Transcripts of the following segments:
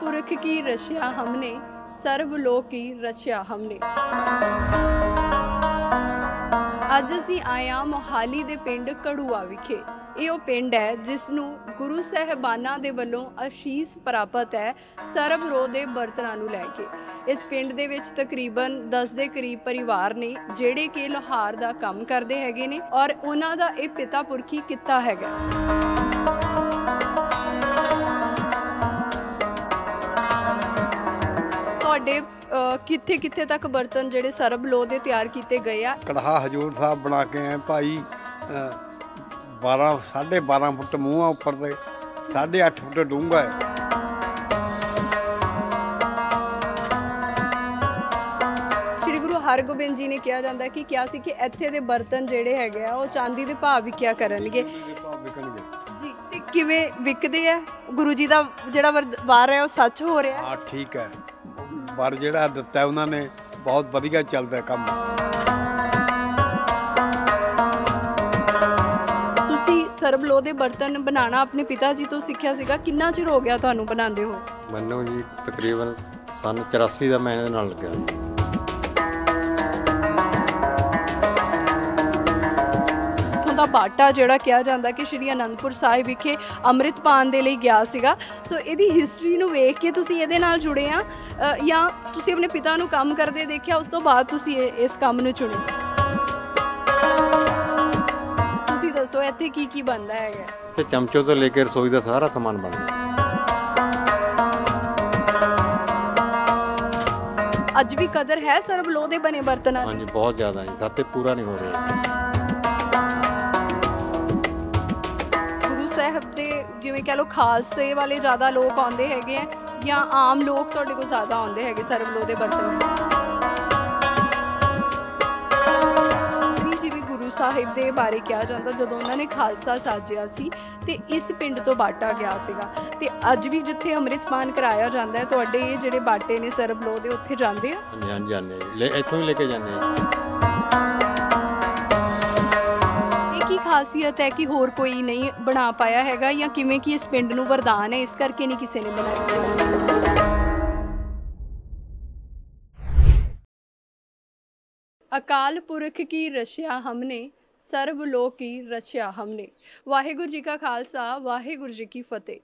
ਪੁਰਖ ਕੀ ਰਸ਼ਿਆ ਹਮਨੇ ਸਰਬ ਲੋਕ ਕੀ ਰਸ਼ਿਆ ਹਮਨੇ ਅੱਜ ਅਸੀਂ ਆਇਆ ਮੋਹਾਲੀ ਦੇ ਪਿੰਡ ਕੜੂਆ ਵਿਖੇ ਇਹ ਉਹ ਪਿੰਡ ਹੈ ਜਿਸ ਨੂੰ ਗੁਰੂ ਸਹਿਬਾਨਾਂ ਦੇ ਵੱਲੋਂ ਅਸ਼ੀਸ਼ ਪ੍ਰਾਪਤ ਹੈ ਸਰਬ ਰੋ ਦੇ ਬਰਤਨਾਂ ਨੂੰ ਲੈ ਕੇ ਇਸ ਪਿੰਡ ਦੇ ਵਿੱਚ ਤਕਰੀਬਨ 10 ਦੇ ਕਰੀਬ ਪਰਿਵਾਰ ਨੇ ਜਿਹੜੇ ਕਿ ਲੋਹਾਰ ਦਾ ਕੰਮ ਕਰਦੇ ਹੈਗੇ ਨੇ ਔਰ ਉਹਨਾਂ ਦਾ ਇਹ ਪਿਤਾ ਪੁਰਖੀ ਕਿੱਤਾ ਹੈਗਾ ਤੁਹਾਡੇ ਕਿੱਥੇ ਕਿੱਥੇ ਤੱਕ ਬਰਤਨ ਜਿਹੜੇ ਸਰਬ ਲੋ ਦੇ ਤਿਆਰ ਕੀਤੇ ਗਏ ਆ ਕੜਾਹ ਹਜੂਰ ਸਾਹਿਬ ਬਣਾ ਕੇ ਆਏ ਭਾਈ 12 12.5 ਫੁੱਟ ਮੂੰਹ ਆ ਉੱਪਰ ਦੇ 8.5 ਫੁੱਟ ਡੂੰਘਾ ਹੈ ਹਰਗੋਬਿੰਦ ਜੀ ਨੇ ਕਿਹਾ ਜਾਂਦਾ ਕਿ ਕਿਹਾ ਸੀ ਕਿ ਇੱਥੇ ਦੇ ਬਰਤਨ ਜਿਹੜੇ ਹੈਗੇ ਆ ਉਹ ਚਾਂਦੀ ਦੇ ਭਾਅ ਵਿਕਿਆ ਕਰਨਗੇ ਜੀ ਤੇ ਕਿਵੇਂ ਵਿਕਦੇ ਆ ਗੁਰੂ ਜੀ ਦਾ ਜਿਹੜਾ ਵਾਰ ਹੈ ਉਹ ਸੱਚ ਹੋ ਰਿਹਾ ਆ ਠੀਕ ਹੈ ਵਰ ਜਿਹੜਾ ਦਿੱਤਾ ਉਹਨਾਂ ਨੇ ਬਹੁਤ ਵਧੀਆ ਚੱਲਦਾ ਕੰਮ ਤੁਸੀਂ ਲੋ ਦੇ ਬਰਤਨ ਬਣਾਉਣਾ ਆਪਣੇ ਪਿਤਾ ਜੀ ਤੋਂ ਸਿੱਖਿਆ ਸੀਗਾ ਕਿੰਨਾ ਚਿਰ ਹੋ ਗਿਆ ਤੁਹਾਨੂੰ ਬਣਾਉਂਦੇ ਹੋ ਮੰਨੋ ਜੀ ਤਕਰੀਬਨ ਸਨ 84 ਦਾ ਮੈਂ ਇਹਦੇ ਨਾਲ ਲੱਗਿਆ ਦਾ ਬਾਟਾ ਜਿਹੜਾ ਕਿਹਾ ਜਾਂਦਾ ਕਿ ਸ਼੍ਰੀ ਅਨੰਦਪੁਰ ਸਾਹਿਬ ਵਿਖੇ ਅੰਮ੍ਰਿਤ ਪਾਣ ਦੇ ਲਈ ਗਿਆ ਸੀਗਾ ਸੋ ਇਹਦੀ ਹਿਸਟਰੀ ਨੂੰ ਵੇਖ ਕੇ ਤੁਸੀਂ ਇਹਦੇ ਨਾਲ ਜੁੜੇ ਆ ਜਾਂ ਤੁਸੀਂ ਆਪਣੇ ਪਿਤਾ ਨੂੰ ਕੰਮ ਕਰਦੇ ਦੇਖਿਆ ਉਸ ਤੋਂ ਬਾਅਦ ਤੁਸੀਂ ਇਸ ਕੰਮ ਨੂੰ ਚੁਣਿਆ ਤੁਸੀਂ ਦੱਸੋ ਇੱਥੇ ਕੀ ਕੀ ਬਣਦਾ ਹੈਗਾ ਤੇ ਚਮਚੋ ਤੋਂ ਲੈ ਕੇ ਰਸੋਈ ਦਾ ਸਾਰਾ ਸਮਾਨ ਬਣਦਾ ਅੱਜ ਵੀ ਕਦਰ ਹੈ ਸਰਬ ਲੋਹ ਦੇ ਬਣੇ ਬਰਤਨਾਂ ਦੀ ਹਾਂਜੀ ਬਹੁਤ ਜ਼ਿਆਦਾ ਜੀ ਸਾਤੇ ਪੂਰਾ ਨਹੀਂ ਹੋ ਰਿਹਾ ਸਾਹਿਬ ਦੇ ਜਿਵੇਂ ਕਹ ਲੋ ਖਾਲਸੇ ਵਾਲੇ ਜ਼ਿਆਦਾ ਲੋਕ ਆਉਂਦੇ ਹੈਗੇ ਆ ਜਾਂ ਆਮ ਲੋਕ ਤੁਹਾਡੇ ਕੋਲ ਜ਼ਿਆਦਾ ਆਉਂਦੇ ਹੈਗੇ ਸਰਬ ਲੋ ਦੇ ਬਰਤਨ ਗੁਰੂ ਸਾਹਿਬ ਦੇ ਬਾਰੇ ਕਿਹਾ ਜਾਂਦਾ ਜਦੋਂ ਉਹਨਾਂ ਨੇ ਖਾਲਸਾ ਸਾਜਿਆ ਸੀ ਤੇ ਇਸ ਪਿੰਡ ਤੋਂ ਬਾਟਾ ਗਿਆ ਸੀਗਾ ਤੇ ਅੱਜ ਵੀ ਜਿੱਥੇ ਅੰਮ੍ਰਿਤਪਾਨ ਕਰਾਇਆ ਜਾਂਦਾ ਹੈ ਤੁਹਾਡੇ ਇਹ ਜਿਹੜੇ ਬਾਟੇ ਨੇ ਸਰਬਲੋ ਦੇ ਉੱਥੇ ਜਾਂਦੇ ਆ ਹਾਂਜੀ ਹਾਂਜੀ ਜਾਂਦੇ ਇੱਥੋਂ ਹੀ ਲੈ ਕੇ ਜਾਂਦੇ ਆ ਖਾਸੀਅਤ ਹੈ ਕਿ ਹੋਰ ਕੋਈ ਨਹੀਂ ਬਣਾ ਪਾਇਆ ਹੈਗਾ ਜਾਂ ਕਿਵੇਂ ਕਿ ਇਸ ਪਿੰਡ ਨੂੰ ਵਰਦਾਨ ਹੈ ਇਸ ਕਰਕੇ ਨਹੀਂ ਕਿਸੇ ਨੇ ਬਣਾਇਆ ਅਕਾਲ ਪੁਰਖ ਕੀ ਰਸ਼ਿਆ ਹਮਨੇ ਸਰਬ ਲੋਕ ਕੀ ਰਛਿਆ ਹਮਨੇ ਵਾਹਿਗੁਰੂ ਜੀ ਕਾ ਖਾਲਸਾ ਵਾਹਿਗੁਰੂ ਜੀ ਕੀ ਫਤਿਹ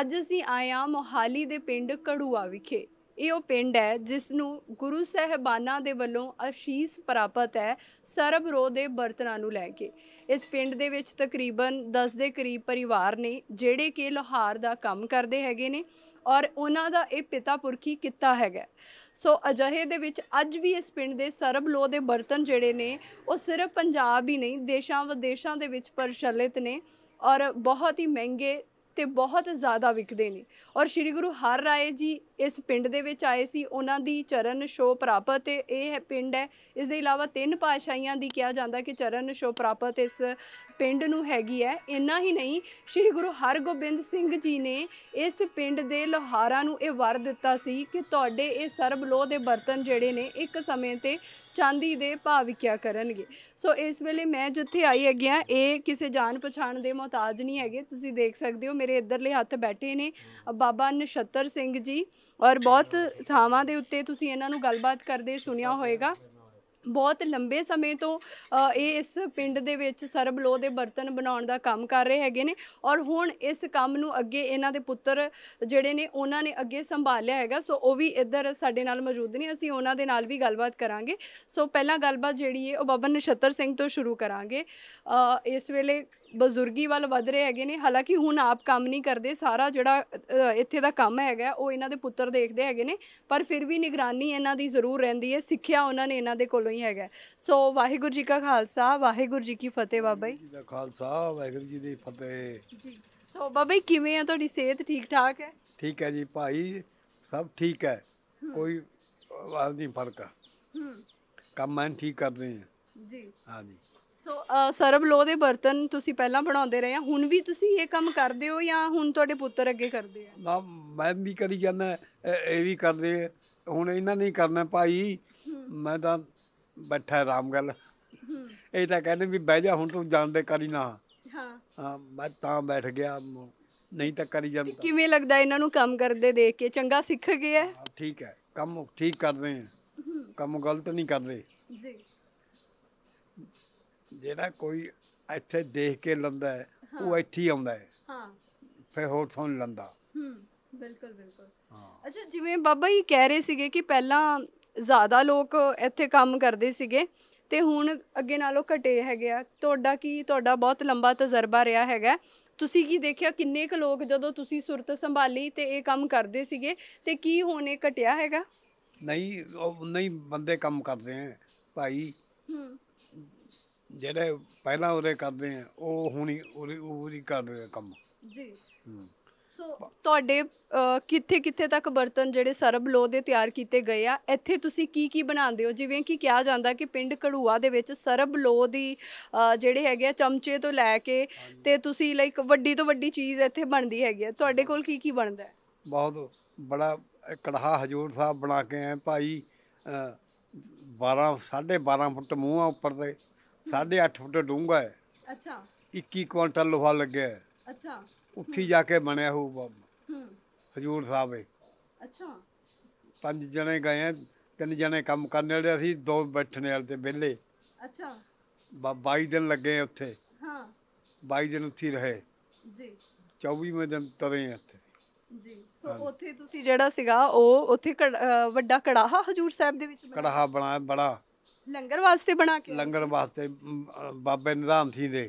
ਅੱਜ ਅਸੀਂ ਆਇਆ ਮੋਹਾਲੀ ਦੇ ਪਿੰਡ ਕੜੂਆ ਵਿਖੇ ਇਹ ਉਹ ਪਿੰਡ ਹੈ ਜਿਸ ਨੂੰ ਗੁਰੂ ਸਹਿਬਾਨਾਂ ਦੇ ਵੱਲੋਂ ਅਸ਼ੀਸ਼ ਪ੍ਰਾਪਤ ਹੈ ਸਰਬ ਰੋ ਦੇ ਬਰਤਨਾਂ ਨੂੰ ਲੈ ਕੇ ਇਸ ਪਿੰਡ ਦੇ ਵਿੱਚ ਤਕਰੀਬਨ 10 ਦੇ ਕਰੀਬ ਪਰਿਵਾਰ ਨੇ ਜਿਹੜੇ ਕਿ ਲੋਹਾਰ ਦਾ ਕੰਮ ਕਰਦੇ ਹੈਗੇ ਨੇ ਔਰ ਉਹਨਾਂ ਦਾ ਇਹ ਪਿਤਾ ਪੁਰਖੀ ਕਿੱਤਾ ਹੈਗਾ ਸੋ ਅਜਹੇ ਦੇ ਵਿੱਚ ਅੱਜ ਵੀ ਇਸ ਪਿੰਡ ਦੇ ਸਰਬ ਲੋ ਦੇ ਬਰਤਨ ਜਿਹੜੇ ਨੇ ਉਹ ਸਿਰਫ ਪੰਜਾਬ ਹੀ ਨਹੀਂ ਦੇਸ਼ਾਂ ਵਿਦੇਸ਼ਾਂ ਦੇ ਵਿੱਚ ਪ੍ਰਚਲਿਤ ਨੇ ਔਰ ਬਹੁਤ ਹੀ ਮਹਿੰਗੇ ਤੇ ਬਹੁਤ ਜ਼ਿਆਦਾ ਵਿਕਦੇ ਨੇ ਔਰ ਸ੍ਰੀ ਗੁਰੂ ਹਰ ਰਾਏ ਜੀ ਇਸ ਪਿੰਡ ਦੇ ਵਿੱਚ ਆਏ ਸੀ ਉਹਨਾਂ ਦੀ ਚਰਨ ਸ਼ੋ ਪ੍ਰਾਪਤ ਇਹ ਪਿੰਡ ਹੈ ਇਸ ਦੇ ਇਲਾਵਾ ਤਿੰਨ ਪਾਸ਼ਾਈਆਂ ਦੀ ਕਿਹਾ ਜਾਂਦਾ ਕਿ ਚਰਨ ਸ਼ੋ ਪ੍ਰਾਪਤ ਇਸ ਪਿੰਡ ਨੂੰ ਹੈਗੀ ਹੈ ਇੰਨਾ ਹੀ ਨਹੀਂ ਸ੍ਰੀ ਗੁਰੂ ਹਰਗੋਬਿੰਦ ਸਿੰਘ ਜੀ ਨੇ ਇਸ ਪਿੰਡ ਦੇ ਲੋਹਾਰਾਂ ਨੂੰ ਇਹ ਵਰ ਦਿੱਤਾ ਸੀ ਕਿ ਤੁਹਾਡੇ ਇਹ ਸਰਬ ਲੋਹ ਦੇ ਬਰਤਨ ਜਿਹੜੇ ਨੇ ਇੱਕ ਸਮੇਂ ਤੇ ਚਾਂਦੀ ਦੇ ਭਾਅ ਵਿਕਿਆ ਕਰਨਗੇ ਸੋ ਇਸ ਵੇਲੇ ਮੈਂ ਜਿੱਥੇ ਆਈ ਹੈਗੀ ਆ ਇਹ ਕਿਸੇ ਜਾਣ ਪਛਾਣ ਦੇ ਮਹਤਾਜ ਨਹੀਂ ਹੈਗੇ ਤੁਸੀਂ ਦੇਖ ਸਕਦੇ ਹੋ ਮੇਰੇ ਇਧਰਲੇ ਹੱਥ ਬੈਠੇ ਨੇ ਬਾਬਾ ਨਛੱਤਰ ਸਿੰਘ ਜੀ ਔਰ ਬਹੁਤ ਥਾਵਾਂ ਦੇ ਉੱਤੇ ਤੁਸੀਂ ਇਹਨਾਂ ਨੂੰ ਗੱਲਬਾਤ ਕਰਦੇ ਸੁਣਿਆ ਹੋਵੇਗਾ ਬਹੁਤ ਲੰਬੇ ਸਮੇਂ ਤੋਂ ਇਹ ਇਸ ਪਿੰਡ ਦੇ ਵਿੱਚ ਸਰਬ ਲੋ ਦੇ ਬਰਤਨ ਬਣਾਉਣ ਦਾ ਕੰਮ ਕਰ ਰਹੇ ਹੈਗੇ ਨੇ ਔਰ ਹੁਣ ਇਸ ਕੰਮ ਨੂੰ ਅੱਗੇ ਇਹਨਾਂ ਦੇ ਪੁੱਤਰ ਜਿਹੜੇ ਨੇ ਉਹਨਾਂ ਨੇ ਅੱਗੇ ਸੰਭਾਲਿਆ ਹੈਗਾ ਸੋ ਉਹ ਵੀ ਇੱਧਰ ਸਾਡੇ ਨਾਲ ਮੌਜੂਦ ਨੇ ਅਸੀਂ ਉਹਨਾਂ ਦੇ ਨਾਲ ਵੀ ਗੱਲਬਾਤ ਕਰਾਂਗੇ ਸੋ ਪਹਿਲਾਂ ਗੱਲਬਾਤ ਜਿਹੜੀ ਹੈ ਉਹ ਬਾਬਾ ਨਛੱਤਰ ਸਿੰਘ ਤੋਂ ਸ਼ੁਰੂ ਕਰਾਂਗੇ ਇਸ ਵੇਲੇ ਬਜ਼ੁਰਗੀ ਵੱਲ ਵੱਧ ਰਹੇ ਹੈਗੇ ਨੇ ਹਾਲਾਂਕਿ ਹੁਣ ਆਪ ਕੰਮ ਨਹੀਂ ਕਰਦੇ ਸਾਰਾ ਜਿਹੜਾ ਇੱਥੇ ਦਾ ਕੰਮ ਹੈਗਾ ਉਹ ਇਹਨਾਂ ਦੇ ਪੁੱਤਰ ਦੇਖਦੇ ਹੈਗੇ ਨੇ ਪਰ ਫਿਰ ਵੀ ਨਿਗਰਾਨੀ ਇਹਨਾਂ ਦੀ ਜ਼ਰੂਰ ਰਹਿੰਦੀ ਹੈ ਸਿੱਖਿਆ ਉਹਨਾਂ ਨੇ ਇਹਨਾਂ ਦੇ ਕੋਲੋਂ ਹੀ ਹੈਗਾ ਸੋ ਵਾਹਿਗੁਰੂ ਜੀ ਕਾ ਖਾਲਸਾ ਵਾਹਿਗੁਰੂ ਜੀ ਕੀ ਫਤਿਹ ਬਾਬਾ ਜੀ ਦਾ ਖਾਲਸਾ ਵਾਹਿਗੁਰੂ ਜੀ ਦੀ ਫਤਿਹ ਜੀ ਸੋ ਬਾਬਾ ਜੀ ਕਿਵੇਂ ਆ ਤੁਹਾਡੀ ਸਿਹਤ ਠੀਕ ਠਾਕ ਹੈ ਠੀਕ ਹੈ ਜੀ ਭਾਈ ਸਭ ਠੀਕ ਹੈ ਕੋਈ ਆਵਾਜ਼ ਨਹੀਂ ਫਰਕ ਆ ਕੰਮ ਮੈਂ ਠੀਕ ਕਰਦੇ ਆ ਜੀ ਹਾਂ ਜੀ ਸੋ ਸਰਬ ਲੋ ਦੇ ਬਰਤਨ ਤੁਸੀਂ ਪਹਿਲਾਂ ਬਣਾਉਂਦੇ ਰਹੇ ਆ ਹੁਣ ਵੀ ਤੁਸੀਂ ਇਹ ਕੰਮ ਕਰਦੇ ਹੋ ਜਾਂ ਹੁਣ ਤੁਹਾਡੇ ਪੁੱਤਰ ਅੱਗੇ ਕਰਦੇ ਆ ਨਾ ਮੈਂ ਵੀ ਕਰੀ ਜਾਂਦਾ ਇਹ ਵੀ ਕਰਦੇ ਹੁਣ ਇਹਨਾਂ ਨੇ ਕਰਨਾ ਭਾਈ ਮੈਂ ਤਾਂ ਬੈਠਾ ਗੱਲ ਇਹ ਤਾਂ ਕਹਿੰਦੇ ਵੀ ਬਹਿ ਜਾ ਹੁਣ ਤੂੰ ਜਾਣਦੇ ਕਰੀ ਨਾ ਹਾਂ ਹਾਂ ਮੈਂ ਤਾਂ ਬੈਠ ਗਿਆ ਨਹੀਂ ਤਾਂ ਕਰੀ ਜਾਂਦਾ ਕਿਵੇਂ ਲੱਗਦਾ ਇਹਨਾਂ ਨੂੰ ਕੰਮ ਕਰਦੇ ਦੇਖ ਕੇ ਚੰਗਾ ਸਿੱਖ ਗਿਆ ਠੀਕ ਹੈ ਕੰਮ ਠੀਕ ਕਰਦੇ ਆ ਕੰਮ ਗਲਤ ਨਹੀਂ ਕਰਦੇ ਜੀ ਜਿਹੜਾ ਕੋਈ ਇੱਥੇ ਦੇਖ ਕੇ ਲੰਦਾ ਹੈ ਉਹ ਇੱਥੇ ਹੀ ਆਉਂਦਾ ਹੈ ਹਾਂ ਫੇਰ ਹੋਰ ਥੋਂ ਲੰਦਾ ਹੂੰ ਬਿਲਕੁਲ ਬਿਲਕੁਲ ਅੱਛਾ ਜਿਵੇਂ ਬਾਬਾ ਜੀ ਕਹਿ ਰਹੇ ਸੀਗੇ ਕਿ ਪਹਿਲਾਂ ਜ਼ਿਆਦਾ ਲੋਕ ਇੱਥੇ ਕੰਮ ਕਰਦੇ ਸੀਗੇ ਤੇ ਹੁਣ ਅੱਗੇ ਨਾਲੋਂ ਘਟੇ ਹੈਗੇ ਆ ਤੁਹਾਡਾ ਕੀ ਤੁਹਾਡਾ ਬਹੁਤ ਲੰਬਾ ਤਜਰਬਾ ਰਿਹਾ ਹੈਗਾ ਤੁਸੀਂ ਕੀ ਦੇਖਿਆ ਕਿੰਨੇ ਕੁ ਲੋਕ ਜਦੋਂ ਤੁਸੀਂ ਸੁਰਤ ਸੰਭਾਲੀ ਤੇ ਇਹ ਕੰਮ ਕਰਦੇ ਸੀਗੇ ਤੇ ਕੀ ਹੋਣੇ ਘਟਿਆ ਹੈਗਾ ਨਹੀਂ ਉਹ ਨਹੀਂ ਬੰਦੇ ਕੰਮ ਕਰਦੇ ਆ ਭਾਈ ਹੂੰ ਜਿਹੜੇ ਪਹਿਲਾਂ ਉਹਦੇ ਕਰਦੇ ਆ ਉਹ ਹੁਣੀ ਉਹਦੀ ਉਹਦੀ ਕਰਦੇ ਆ ਕੰਮ ਜੀ ਸੋ ਤੁਹਾਡੇ ਕਿੱਥੇ ਕਿੱਥੇ ਤੱਕ ਬਰਤਨ ਜਿਹੜੇ ਸਰਬ ਲੋ ਦੇ ਤਿਆਰ ਕੀਤੇ ਗਏ ਆ ਇੱਥੇ ਤੁਸੀਂ ਕੀ ਕੀ ਬਣਾਉਂਦੇ ਹੋ ਜਿਵੇਂ ਕਿ ਕਿਹਾ ਜਾਂਦਾ ਕਿ ਪਿੰਡ ਕੜੂਆ ਦੇ ਵਿੱਚ ਸਰਬ ਲੋ ਦੀ ਜਿਹੜੇ ਹੈਗੇ ਆ ਚਮਚੇ ਤੋਂ ਲੈ ਕੇ ਤੇ ਤੁਸੀਂ ਲਾਈਕ ਵੱਡੀ ਤੋਂ ਵੱਡੀ ਚੀਜ਼ ਇੱਥੇ ਬਣਦੀ ਹੈਗੀ ਆ ਤੁਹਾਡੇ ਕੋਲ ਕੀ ਕੀ ਬਣਦਾ ਹੈ ਬਹੁਤ ਬੜਾ ਕੜਾਹਾ ਹਜੂਰ ਸਾਹਿਬ ਬਣਾ ਕੇ ਆਏ ਭਾਈ 12 12.5 ਫੁੱਟ ਮੂੰਹ ਆ ਉੱਪਰ ਦੇ 8.5 ਫੁੱਟ ਡੂੰਘਾ ਹੈ ਅੱਛਾ 21 ਕੁਇੰਟਲ ਲੋਹਾ ਲੱਗਿਆ ਹੈ ਅੱਛਾ ਉੱਥੇ ਜਾ ਕੇ ਬਣਿਆ ਹੋਊ ਹਜੂਰ ਸਾਹਿਬ ਹੈ ਅੱਛਾ ਪੰਜ ਜਣੇ ਗਏ ਆ ਤਿੰਨ ਜਣੇ ਕੰਮ ਕਰਨ ਵਾਲੇ ਅਸੀਂ ਦੋ ਬੈਠਣੇ ਵਾਲੇ ਤੇ ਵਿਹਲੇ ਅੱਛਾ 22 ਦਿਨ ਲੱਗੇ ਉੱਥੇ ਹਾਂ 22 ਦਿਨ ਉੱਥੇ ਰਹੇ ਜੀ 24ਵੇਂ ਦਿਨ ਤਰੇ ਇੱਥੇ ਜੀ ਸੋ ਉੱਥੇ ਤੁਸੀਂ ਜਿਹੜਾ ਸੀਗਾ ਉਹ ਉੱਥੇ ਵੱਡਾ ਕੜਾਹਾ ਹਜੂਰ ਸਾਹਿਬ ਦੇ ਵਿੱਚ ਕੜਾਹਾ ਬਣਾਇਆ ਬੜਾ ਲੰਗਰ ਵਾਸਤੇ ਬਣਾ ਕੇ ਲੰਗਰ ਵਾਸਤੇ ਬਾਬੇ ਨਿਧਾਨ ਸੀ ਦੇ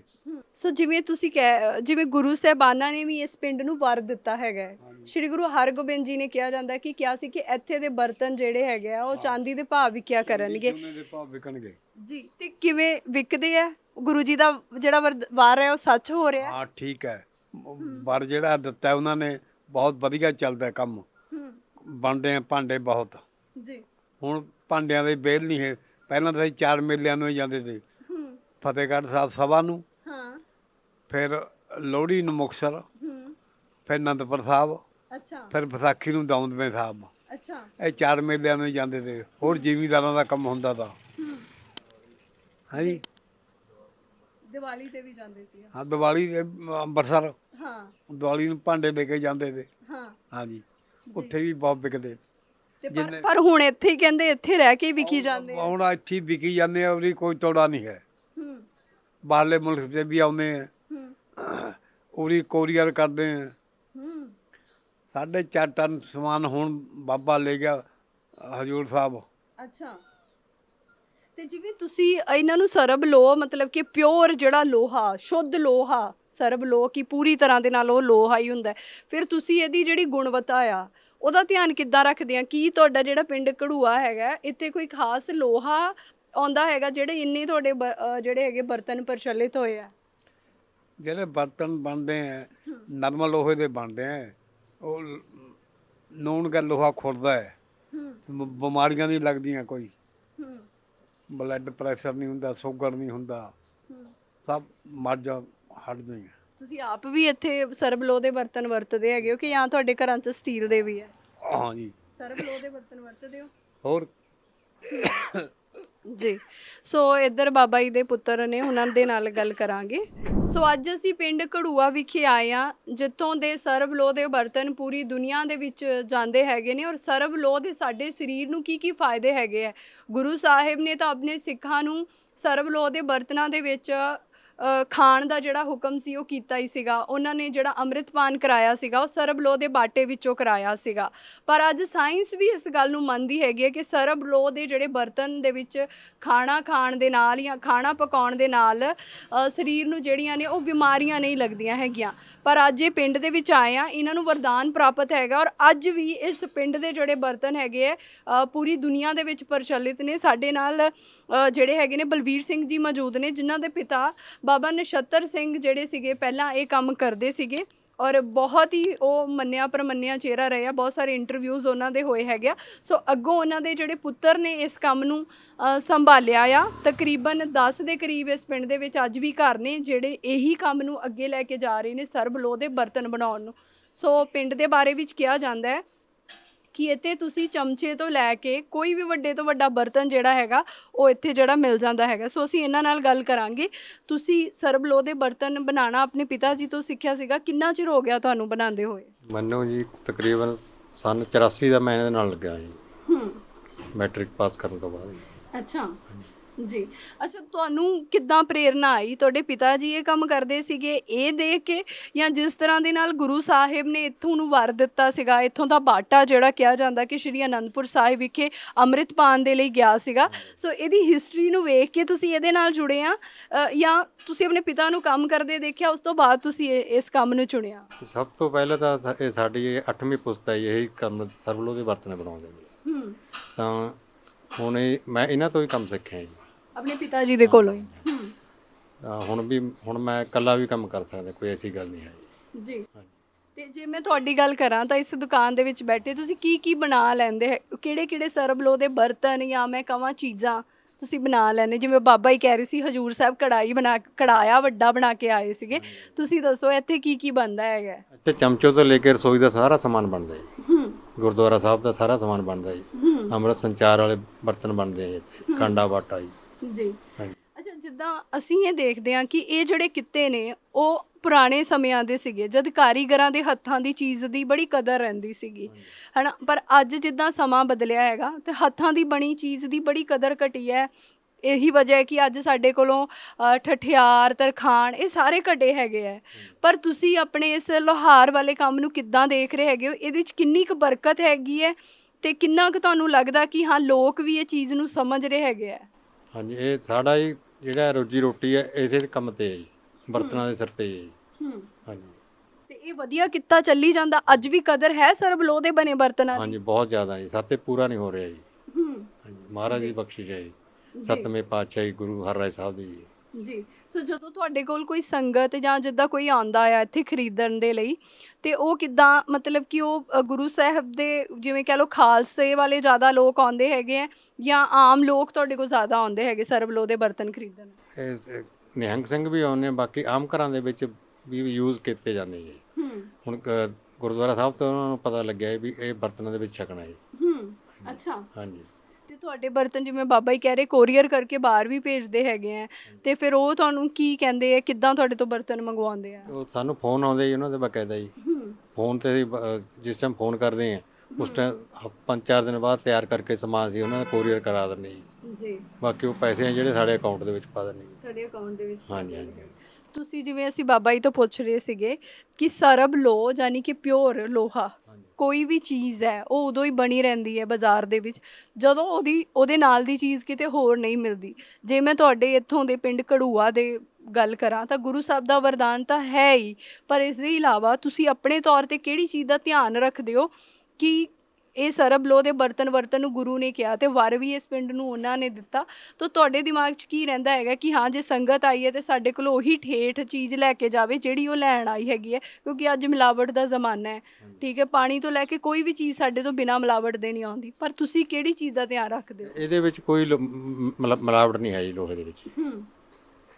ਸੋ ਜਿਵੇਂ ਤੁਸੀਂ ਕਹ ਜਿਵੇਂ ਗੁਰੂ ਸਹਿਬਾਨਾਂ ਨੇ ਵੀ ਇਸ ਪਿੰਡ ਨੂੰ ਵਰ ਦਿੱਤਾ ਹੈਗਾ ਸ਼੍ਰੀ ਗੁਰੂ ਹਰਗੋਬਿੰਦ ਜੀ ਨੇ ਕਿਹਾ ਜਾਂਦਾ ਕਿ ਕਿਹਾ ਸੀ ਕਿ ਇੱਥੇ ਦੇ ਬਰਤਨ ਜਿਹੜੇ ਹੈਗੇ ਆ ਉਹ ਚਾਂਦੀ ਦੇ ਭਾਅ ਵਿਕਿਆ ਕਰਨਗੇ ਉਹਨਾਂ ਦੇ ਭਾਅ ਵਿਕਣਗੇ ਜੀ ਤੇ ਕਿਵੇਂ ਵਿਕਦੇ ਆ ਗੁਰੂ ਜੀ ਦਾ ਜਿਹੜਾ ਵਰ- ਵਾਰ ਹੈ ਉਹ ਸੱਚ ਹੋ ਰਿਹਾ ਹਾਂ ਠੀਕ ਹੈ ਵਰ ਜਿਹੜਾ ਦਿੱਤਾ ਉਹਨਾਂ ਨੇ ਬਹੁਤ ਵਧੀਆ ਚੱਲਦਾ ਕੰਮ ਹੂੰ ਬਣਦੇ ਆ ਭਾਂਡੇ ਬਹੁਤ ਜੀ ਹੁਣ ਭਾਂਡਿਆਂ ਦੇ ਬੇਲ ਨਹੀਂ ਹੈ ਪਹਿਲਾਂ ਤਾਂ ਚਾਰ ਮੇਲਿਆਂ ਨੂੰ ਜਾਂਦੇ ਸੀ ਫਤਿਹਗੜ੍ਹ ਸਾਹਿਬ ਸਭਾ ਨੂੰ ਹਾਂ ਫਿਰ ਲੋਹੜੀ ਨੂੰ ਮੁਕਸਰ ਫਿਰ ਅਨੰਦਪੁਰ ਸਾਹਿਬ ਅੱਛਾ ਫਿਰ ਵਿਸਾਖੀ ਨੂੰ ਦੌਂਦਵੇਂ ਸਾਹਿਬ ਅੱਛਾ ਇਹ ਚਾਰ ਮੇਲਿਆਂ ਨੂੰ ਜਾਂਦੇ ਤੇ ਹੋਰ ਜ਼ਿਮੀਦਾਰਾਂ ਦਾ ਕੰਮ ਹੁੰਦਾ ਤਾਂ ਹਾਂਜੀ ਦੀਵਾਲੀ ਤੇ ਵੀ ਜਾਂਦੇ ਸੀ ਹਾਂ ਦੀਵਾਲੀ ਤੇ ਅੰਬਰਸਰ ਹਾਂ ਦੀਵਾਲੀ ਨੂੰ ਭਾਂਡੇ ਲੈ ਕੇ ਜਾਂਦੇ ਤੇ ਹਾਂ ਹਾਂਜੀ ਉੱਥੇ ਵੀ ਬਹੁਤ ਵਿਕਦੇ ਤੇ ਪਰ- ਹੁਣ ਇੱਥੇ ਹੀ ਕਹਿੰਦੇ ਇੱਥੇ ਰਹਿ ਕੇ ਵਿਕੀ ਜਾਂਦੇ ਆ। ਹੁਣ ਇੱਥੇ ਹੀ ਵਿਕੀ ਜਾਂਦੇ ਆ ਉਹਦੀ ਕੋਈ ਤੋੜਾ ਨਹੀਂ ਹੈ ਹੂੰ ਬਾਹਰਲੇ ਮੁਲਕ ਤੇ ਵੀ ਆਉਂਦੇ ਆ ਹੂੰ ਉਹਦੀ ਕੋਰੀਅਰ ਕਰਦੇ ਆ ਹੂੰ ਸਾਡੇ ਚਾਰ ਟਨ ਸਮਾਨ ਹੁਣ ਬਾਬਾ ਲੈ ਗਿਆ ਹਜੂਰ ਸਾਹਿਬ ਅੱਛਾ ਤੇ ਜਿਵੇਂ ਤੁਸੀਂ ਇਹਨਾਂ ਨੂੰ ਸਰਬ ਲੋ ਮਤਲਬ ਕਿ ਪਿਓਰ ਜਿਹੜਾ ਲੋਹਾ ਸ਼ੁੱਧ ਲੋਹਾ ਸਰਬ ਲੋਕ ਹੀ ਪੂਰੀ ਤਰ੍ਹਾਂ ਦੇ ਨਾਲ ਉਹ ਲੋਹ ਹਾਈ ਹੁੰਦਾ ਫਿਰ ਤੁਸੀਂ ਇਹਦੀ ਜਿਹੜੀ ਗੁਣਵੱਤਾ ਆ ਉਹਦਾ ਧਿਆਨ ਕਿੱਦਾਂ ਰੱਖਦੇ ਆ ਕੀ ਤੁਹਾਡਾ ਜਿਹੜਾ ਪਿੰਡ ਕੜੂਆ ਹੈਗਾ ਇੱਥੇ ਕੋਈ ਖਾਸ ਲੋਹਾ ਆਉਂਦਾ ਹੈਗਾ ਜਿਹੜੇ ਇੰਨੇ ਤੁਹਾਡੇ ਜਿਹੜੇ ਹੈਗੇ ਬਰਤਨ ਪ੍ਰਚਲਿਤ ਹੋਏ ਆ ਜਿਹੜੇ ਬਰਤਨ ਬਣਦੇ ਆ ਨਰਮ ਲੋਹੇ ਦੇ ਬਣਦੇ ਆ ਉਹ ਨੌਣ ਗੱਲ ਲੋਹਾ ਖੁਰਦਾ ਹੈ ਬਿਮਾਰੀਆਂ ਨਹੀਂ ਲੱਗਦੀਆਂ ਕੋਈ ਬਲੱਡ ਪ੍ਰੈਸ਼ਰ ਨਹੀਂ ਹੁੰਦਾ ਸ਼ੂਗਰ ਨਹੀਂ ਹੁੰਦਾ ਸਭ ਮਰ ਜਾਂਦਾ ਹਟਦੇ ਹੀ ਤੁਸੀਂ ਆਪ ਵੀ ਇੱਥੇ ਸਰਬ ਲੋਹ ਦੇ ਬਰਤਨ ਵਰਤਦੇ ਹੈਗੇ ਹੋ ਕਿ ਜਾਂ ਤੁਹਾਡੇ ਘਰਾਂ 'ਚ ਸਟੀਲ ਦੇ ਵੀ ਹੈ ਹਾਂਜੀ ਲੋਹ ਦੇ ਬਰਤਨ ਵਰਤਦੇ ਹੋ ਹੋਰ ਜੀ ਸੋ ਇੱਧਰ ਬਾਬਾ ਜੀ ਦੇ ਪੁੱਤਰ ਨੇ ਉਹਨਾਂ ਦੇ ਨਾਲ ਗੱਲ ਕਰਾਂਗੇ ਸੋ ਅੱਜ ਅਸੀਂ ਪਿੰਡ ਘੜੂਆ ਵਿਖੇ ਆਏ ਆ ਜਿੱਥੋਂ ਦੇ ਸਰਬ ਲੋਹ ਦੇ ਬਰਤਨ ਪੂਰੀ ਦੁਨੀਆ ਦੇ ਵਿੱਚ ਜਾਂਦੇ ਹੈਗੇ ਨੇ ਔਰ ਸਰਬ ਲੋਹ ਦੇ ਸਾਡੇ ਸਰੀਰ ਨੂੰ ਕੀ ਕੀ ਫਾਇਦੇ ਹੈਗੇ ਆ ਗੁਰੂ ਸਾਹਿਬ ਨੇ ਤਾਂ ਆਪਣੇ ਸਿੱਖਾਂ ਨੂੰ ਸਰਬ ਲੋਹ ਦੇ ਬਰਤਨਾਂ ਦੇ ਵਿੱਚ ਖਾਣ ਦਾ ਜਿਹੜਾ ਹੁਕਮ ਸੀ ਉਹ ਕੀਤਾ ਹੀ ਸੀਗਾ ਉਹਨਾਂ ਨੇ ਜਿਹੜਾ ਅੰਮ੍ਰਿਤਪਾਨ ਕਰਾਇਆ ਸੀਗਾ ਉਹ ਸਰਬ ਲੋਹ ਦੇ ਬਾਟੇ ਵਿੱਚੋਂ ਕਰਾਇਆ ਸੀਗਾ ਪਰ ਅੱਜ ਸਾਇੰਸ ਵੀ ਇਸ ਗੱਲ ਨੂੰ ਮੰਨਦੀ ਹੈਗੀ ਹੈ ਕਿ ਸਰਬ ਲੋਹ ਦੇ ਜਿਹੜੇ ਬਰਤਨ ਦੇ ਵਿੱਚ ਖਾਣਾ ਖਾਣ ਦੇ ਨਾਲ ਜਾਂ ਖਾਣਾ ਪਕਾਉਣ ਦੇ ਨਾਲ ਸਰੀਰ ਨੂੰ ਜਿਹੜੀਆਂ ਨੇ ਉਹ ਬਿਮਾਰੀਆਂ ਨਹੀਂ ਲੱਗਦੀਆਂ ਹੈਗੀਆਂ ਪਰ ਅੱਜ ਇਹ ਪਿੰਡ ਦੇ ਵਿੱਚ ਆਏ ਆ ਇਹਨਾਂ ਨੂੰ ਵਰਦਾਨ ਪ੍ਰਾਪਤ ਹੈਗਾ ਔਰ ਅੱਜ ਵੀ ਇਸ ਪਿੰਡ ਦੇ ਜਿਹੜੇ ਬਰਤਨ ਹੈਗੇ ਆ ਪੂਰੀ ਦੁਨੀਆ ਦੇ ਵਿੱਚ ਪ੍ਰਚਲਿਤ ਨੇ ਸਾਡੇ ਨਾਲ ਜਿਹੜੇ ਹੈਗੇ ਨੇ ਬਲਵੀਰ ਸਿੰਘ ਜੀ ਮੌਜੂਦ ਨੇ ਜਿਨ੍ਹਾਂ ਦੇ ਪਿਤਾ ਬਾਬਾ ਨਛੱਤਰ ਸਿੰਘ ਜਿਹੜੇ ਸੀਗੇ ਪਹਿਲਾਂ ਇਹ ਕੰਮ ਕਰਦੇ ਸੀਗੇ ਔਰ ਬਹੁਤ ਹੀ ਉਹ ਮੰਨਿਆ ਪਰਮੰਨਿਆ ਚਿਹਰਾ ਰਹੇ ਆ ਬਹੁਤ ਸਾਰੇ ਇੰਟਰਵਿਊਜ਼ ਉਹਨਾਂ ਦੇ ਹੋਏ ਹੈਗੇ ਸੋ ਅੱਗੋਂ ਉਹਨਾਂ ਦੇ ਜਿਹੜੇ ਪੁੱਤਰ ਨੇ ਇਸ ਕੰਮ ਨੂੰ ਸੰਭਾਲਿਆ ਆ ਤਕਰੀਬਨ 10 ਦੇ ਕਰੀਬ ਇਸ ਪਿੰਡ ਦੇ ਵਿੱਚ ਅੱਜ ਵੀ ਘਰ ਨੇ ਜਿਹੜੇ ਇਹੀ ਕੰਮ ਨੂੰ ਅੱਗੇ ਲੈ ਕੇ ਜਾ ਰਹੇ ਨੇ ਸਰਬ ਲੋਹ ਦੇ ਬਰਤਨ ਬਣਾਉਣ ਨੂੰ ਸੋ ਪਿੰਡ ਦੇ ਬਾਰੇ ਵਿੱਚ ਕਿਹਾ ਜਾਂਦਾ ਹੈ ਕਿ ਇੱਥੇ ਤੁਸੀਂ ਚਮਚੇ ਤੋਂ ਲੈ ਕੇ ਕੋਈ ਵੀ ਵੱਡੇ ਤੋਂ ਵੱਡਾ ਬਰਤਨ ਜਿਹੜਾ ਹੈਗਾ ਉਹ ਇੱਥੇ ਜਿਹੜਾ ਮਿਲ ਜਾਂਦਾ ਹੈਗਾ ਸੋ ਅਸੀਂ ਇਹਨਾਂ ਨਾਲ ਗੱਲ ਕਰਾਂਗੇ ਤੁਸੀਂ ਸਰਬਲੋ ਦੇ ਬਰਤਨ ਬਣਾਉਣਾ ਆਪਣੇ ਪਿਤਾ ਜੀ ਤੋਂ ਸਿੱਖਿਆ ਸੀਗਾ ਕਿੰਨਾ ਚਿਰ ਹੋ ਗਿਆ ਤੁਹਾਨੂੰ ਬਣਾਉਂਦੇ ਹੋਏ ਮੰਨੋ ਜੀ ਤਕਰੀਬਨ ਸਨ 84 ਦਾ ਮੈਂ ਇਹਦੇ ਨਾਲ ਲੱਗਿਆ ਜੀ ਹੂੰ ਮੈਟ੍ਰਿਕ ਪਾਸ ਕਰਨ ਤੋਂ ਬਾਅਦ ਅੱਛਾ ਜੀ ਅੱਛਾ ਤੁਹਾਨੂੰ ਕਿੱਦਾਂ ਪ੍ਰੇਰਣਾ ਆਈ ਤੁਹਾਡੇ ਪਿਤਾ ਜੀ ਇਹ ਕੰਮ ਕਰਦੇ ਸੀਗੇ ਇਹ ਦੇਖ ਕੇ ਜਾਂ ਜਿਸ ਤਰ੍ਹਾਂ ਦੇ ਨਾਲ ਗੁਰੂ ਸਾਹਿਬ ਨੇ ਇੱਥੋਂ ਨੂੰ ਵਰ ਦਿੱਤਾ ਸੀਗਾ ਇੱਥੋਂ ਦਾ ਬਾਟਾ ਜਿਹੜਾ ਕਿਹਾ ਜਾਂਦਾ ਕਿ ਸ਼੍ਰੀ ਅਨੰਦਪੁਰ ਸਾਹਿਬ ਵਿਖੇ ਅੰਮ੍ਰਿਤ ਪਾਣ ਦੇ ਲਈ ਗਿਆ ਸੀਗਾ ਸੋ ਇਹਦੀ ਹਿਸਟਰੀ ਨੂੰ ਵੇਖ ਕੇ ਤੁਸੀਂ ਇਹਦੇ ਨਾਲ ਜੁੜੇ ਆ ਜਾਂ ਤੁਸੀਂ ਆਪਣੇ ਪਿਤਾ ਨੂੰ ਕੰਮ ਕਰਦੇ ਦੇਖਿਆ ਉਸ ਤੋਂ ਬਾਅਦ ਤੁਸੀਂ ਇਸ ਕੰਮ ਨੂੰ ਚੁਣਿਆ ਸਭ ਤੋਂ ਪਹਿਲਾਂ ਤਾਂ ਇਹ ਸਾਡੀ 8ਵੀਂ ਪੁਸਤਕ ਹੈ ਇਹ ਕੰਮ ਸਰਵਲੋ ਦੇ ਵਰਤਨੇ ਬਣਾਉਂਦੇ ਨੇ ਹੂੰ ਤਾਂ ਹੁਣ ਮੈਂ ਇਹਨਾਂ ਤੋਂ ਹੀ ਕੰਮ ਸਿੱਖਿਆ ਜੀ ਆਪਣੇ ਪਿਤਾ ਜੀ ਦੇ ਕੋਲੋਂ ਹੀ ਹਾਂ ਹੁਣ ਵੀ ਹੁਣ ਮੈਂ ਇਕੱਲਾ ਵੀ ਕੰਮ ਕਰ ਸਕਦਾ ਕੋਈ ਐਸੀ ਗੱਲ ਨਹੀਂ ਹੈ ਜੀ ਜੀ ਤੇ ਜੇ ਮੈਂ ਤੁਹਾਡੀ ਗੱਲ ਕਰਾਂ ਤਾਂ ਇਸ ਦੁਕਾਨ ਦੇ ਵਿੱਚ ਬੈਠੇ ਤੁਸੀਂ ਕੀ ਕੀ ਬਣਾ ਲੈਂਦੇ ਕਿਹੜੇ ਕਿਹੜੇ ਸਰਬਲੋ ਦੇ ਬਰਤਨ ਜਾਂ ਮੈਂ ਕਹਾਂ ਚੀਜ਼ਾਂ ਤੁਸੀਂ ਬਣਾ ਲੈਨੇ ਜਿਵੇਂ ਬਾਬਾ ਹੀ ਕਹਿ ਰਹੇ ਸੀ ਹਜੂਰ ਸਾਹਿਬ ਕੜਾਈ ਬਣਾ ਕੜਾਇਆ ਵੱਡਾ ਬਣਾ ਕੇ ਆਏ ਸੀਗੇ ਤੁਸੀਂ ਦੱਸੋ ਇੱਥੇ ਕੀ ਕੀ ਬਣਦਾ ਹੈਗਾ ਇੱਥੇ ਚਮਚੋ ਤੋਂ ਲੈ ਕੇ ਰਸੋਈ ਦਾ ਸਾਰਾ ਸਮਾਨ ਬਣਦਾ ਹੈ ਗੁਰਦੁਆਰਾ ਸਾਹਿਬ ਦਾ ਸਾਰਾ ਸਮਾਨ ਬਣਦਾ ਹੈ ਅੰਮ੍ਰਿਤ ਸੰਚਾਰ ਵਾਲੇ ਬਰਤਨ ਬਣਦੇ ਆ ਇੱਥੇ ਕਾਂਡਾ ਬਾਟਾ ਜੀ ਜੀ ਅੱਛਾ ਜਿੱਦਾਂ ਅਸੀਂ ਇਹ ਦੇਖਦੇ ਹਾਂ ਕਿ ਇਹ ਜਿਹੜੇ ਕਿੱਤੇ ਨੇ ਉਹ ਪੁਰਾਣੇ ਸਮਿਆਂ ਦੇ ਸੀਗੇ ਜਦ ਕਾਰੀਗਰਾਂ ਦੇ ਹੱਥਾਂ ਦੀ ਚੀਜ਼ ਦੀ ਬੜੀ ਕਦਰ ਰਹਿੰਦੀ ਸੀਗੀ ਹਨਾ ਪਰ ਅੱਜ ਜਿੱਦਾਂ ਸਮਾਂ ਬਦਲਿਆ ਹੈਗਾ ਤੇ ਹੱਥਾਂ ਦੀ ਬਣੀ ਚੀਜ਼ ਦੀ ਬੜੀ ਕਦਰ ਘਟੀ ਹੈ ਇਹੀ ਵਜ੍ਹਾ ਹੈ ਕਿ ਅੱਜ ਸਾਡੇ ਕੋਲੋਂ ਠਠਿਆਰ ਤਰਖਾਨ ਇਹ ਸਾਰੇ ਘਟੇ ਹੈਗੇ ਆ ਪਰ ਤੁਸੀਂ ਆਪਣੇ ਇਸ ਲੋਹਾਰ ਵਾਲੇ ਕੰਮ ਨੂੰ ਕਿੱਦਾਂ ਦੇਖ ਰਹੇ ਹੈਗੇ ਹੋ ਇਹਦੇ ਵਿੱਚ ਕਿੰਨੀ ਕੁ ਬਰਕਤ ਹੈਗੀ ਹੈ ਤੇ ਕਿੰਨਾ ਕੁ ਤੁਹਾਨੂੰ ਲੱਗਦਾ ਕਿ ਹਾਂ ਲੋਕ ਵੀ ਇਹ ਚੀਜ਼ ਨੂੰ ਸਮਝ ਰਹੇ ਹੈਗੇ ਆ ਹਾਂਜੀ ਇਹ ਸਾਡਾ ਹੀ ਜਿਹੜਾ ਰੋਜੀ ਰੋਟੀ ਹੈ ਇਸੇ ਕੰਮ ਤੇ ਹੈ ਜੀ ਬਰਤਨਾਂ ਦੇ ਸਿਰ ਤੇ ਹੈ ਹਾਂਜੀ ਤੇ ਇਹ ਵਧੀਆ ਕਿੱਤਾ ਚੱਲੀ ਜਾਂਦਾ ਅੱਜ ਵੀ ਕਦਰ ਹੈ ਸਰਬ ਲੋ ਦੇ ਬਣੇ ਬਰਤਨਾਂ ਦੀ ਹਾਂਜੀ ਬਹੁਤ ਜ਼ਿਆਦਾ ਜੀ ਸਾਤੇ ਪੂਰਾ ਨਹੀਂ ਹੋ ਰਿਹਾ ਜੀ ਹਾਂਜੀ ਮਹਾਰਾਜ ਦੀ ਬਖਸ਼ਿਸ਼ ਹੈ ਜੀ ਸਤਵੇਂ ਪਾਤਸ਼ਾਹੀ ਗੁਰੂ ਹਰ ਰਾਏ ਸਾਹਿਬ ਦੀ ਜੀ ਜੀ ਸੋ ਜਦੋਂ ਤੁਹਾਡੇ ਕੋਲ ਕੋਈ ਸੰਗਤ ਜਾਂ ਜਿੱਦਾਂ ਕੋਈ ਆਂਦਾ ਆ ਇੱਥੇ ਖਰੀਦਣ ਦੇ ਲਈ ਤੇ ਉਹ ਕਿਦਾਂ ਮਤਲਬ ਕਿ ਉਹ ਗੁਰੂ ਸਾਹਿਬ ਦੇ ਜਿਵੇਂ ਕਹ ਲੋ ਖਾਲਸੇ ਵਾਲੇ ਜ਼ਿਆਦਾ ਲੋਕ ਆਉਂਦੇ ਹੈਗੇ ਆ ਜਾਂ ਆਮ ਲੋਕ ਤੁਹਾਡੇ ਕੋਲ ਜ਼ਿਆਦਾ ਆਉਂਦੇ ਹੈਗੇ ਸਰਬਲੋ ਦੇ ਬਰਤਨ ਖਰੀਦਣ ਨਿਹੰਗ ਸਿੰਘ ਵੀ ਆਉਂਦੇ ਬਾਕੀ ਆਮ ਘਰਾਂ ਦੇ ਵਿੱਚ ਵੀ ਯੂਜ਼ ਕੀਤੇ ਜਾਂਦੇ ਜੀ ਹੁਣ ਗੁਰਦੁਆਰਾ ਸਾਹਿਬ ਤੋਂ ਉਹਨਾਂ ਨੂੰ ਪਤਾ ਲੱਗਿਆ ਵੀ ਇਹ ਬਰਤਨਾਂ ਦੇ ਵਿੱਚ ਛਕਣਾ ਹੈ ਹੂੰ ਅੱਛਾ ਹਾਂਜੀ ਤੇ ਤੁਹਾਡੇ ਬਰਤਨ ਜਿਵੇਂ ਬਾਬਾ ਹੀ ਕਹਿ ਰਹੇ ਕੋਰੀਅਰ ਕਰਕੇ ਬਾਹਰ ਵੀ ਭੇਜਦੇ ਹੈਗੇ ਆ ਤੇ ਫਿਰ ਉਹ ਤੁਹਾਨੂੰ ਕੀ ਕਹਿੰਦੇ ਆ ਕਿੱਦਾਂ ਤੁਹਾਡੇ ਤੋਂ ਬਰਤਨ ਮੰਗਵਾਉਂਦੇ ਆ ਉਹ ਸਾਨੂੰ ਫੋਨ ਆਉਂਦੇ ਜੀ ਉਹਨਾਂ ਦੇ ਬਕਾਇਦਾ ਜੀ ਫੋਨ ਤੇ ਜਿਸ ਟਾਈਮ ਫੋਨ ਕਰਦੇ ਆ ਉਸ ਟਾਈਮ 5 ਪੰਜ ਚਾਰ ਦਿਨ ਬਾਅਦ ਤਿਆਰ ਕਰਕੇ ਸਮਾਨ ਜੀ ਉਹਨਾਂ ਦਾ ਕੋਰੀਅਰ ਕਰਾ ਦਿੰਦੇ ਜੀ ਜੀ ਬਾਕੀ ਉਹ ਪੈਸੇ ਆ ਜਿਹੜੇ ਸਾਡੇ ਅਕਾਊਂਟ ਦੇ ਵਿੱਚ ਪਾ ਦਿੰਦੇ ਜੀ ਤੁਹਾਡੇ ਅਕਾਊਂਟ ਦੇ ਵਿੱਚ ਹਾਂਜੀ ਹਾਂਜੀ ਤੁਸੀਂ ਜਿਵੇਂ ਅਸੀਂ ਬਾਬਾ ਜੀ ਤੋਂ ਪੁੱਛ ਰਹੇ ਸੀਗੇ ਕਿ ਸਰਬ ਲੋ ਯਾਨੀ ਕਿ ਪਿਓਰ ਲੋਹਾ ਕੋਈ ਵੀ ਚੀਜ਼ ਹੈ ਉਹ ਉਦੋਂ ਹੀ ਬਣੀ ਰਹਿੰਦੀ ਹੈ ਬਾਜ਼ਾਰ ਦੇ ਵਿੱਚ ਜਦੋਂ ਉਹਦੀ ਉਹਦੇ ਨਾਲ ਦੀ ਚੀਜ਼ ਕਿਤੇ ਹੋਰ ਨਹੀਂ ਮਿਲਦੀ ਜੇ ਮੈਂ ਤੁਹਾਡੇ ਇੱਥੋਂ ਦੇ ਪਿੰਡ ਕੜੂਆ ਦੇ ਗੱਲ ਕਰਾਂ ਤਾਂ ਗੁਰੂ ਸਾਹਿਬ ਦਾ ਵਰਦਾਨ ਤਾਂ ਹੈ ਹੀ ਪਰ ਇਸ ਦੇ ਇਲਾਵਾ ਤੁਸੀਂ ਆਪਣੇ ਤੌਰ ਤੇ ਕਿਹੜੀ ਚੀਜ਼ ਦਾ ਧਿਆਨ ਰੱਖਦੇ ਹੋ ਕਿ ਇਹ ਸਰਬ ਲੋ ਦੇ ਬਰਤਨ ਵਰਤਨ ਨੂੰ ਗੁਰੂ ਨੇ ਕਿਹਾ ਤੇ ਵਰ ਵੀ ਇਸ ਪਿੰਡ ਨੂੰ ਉਹਨਾਂ ਨੇ ਦਿੱਤਾ ਤਾਂ ਤੁਹਾਡੇ ਦਿਮਾਗ 'ਚ ਕੀ ਰਹਿੰਦਾ ਹੈਗਾ ਕਿ ਹਾਂ ਜੇ ਸੰਗਤ ਆਈ ਹੈ ਤੇ ਸਾਡੇ ਕੋਲ ਉਹੀ ਠੇਠ ਚੀਜ਼ ਲੈ ਕੇ ਜਾਵੇ ਜਿਹੜੀ ਉਹ ਲੈਣ ਆਈ ਹੈਗੀ ਹੈ ਕਿਉਂਕਿ ਅੱਜ ਮਿਲਾਵਟ ਦਾ ਜ਼ਮਾਨਾ ਹੈ ਠੀਕ ਹੈ ਪਾਣੀ ਤੋਂ ਲੈ ਕੇ ਕੋਈ ਵੀ ਚੀਜ਼ ਸਾਡੇ ਤੋਂ ਬਿਨਾ ਮਿਲਾਵਟ ਦੇ ਨਹੀਂ ਆਉਂਦੀ ਪਰ ਤੁਸੀਂ ਕਿਹੜੀ ਚੀਜ਼ ਦਾ ਧਿਆਨ ਰੱਖਦੇ ਹੋ ਇਹਦੇ ਵਿੱਚ ਕੋਈ ਮਿਲਾਵਟ ਨਹੀਂ ਹੈ ਜੀ ਲੋਹੇ ਦੇ ਵਿੱਚ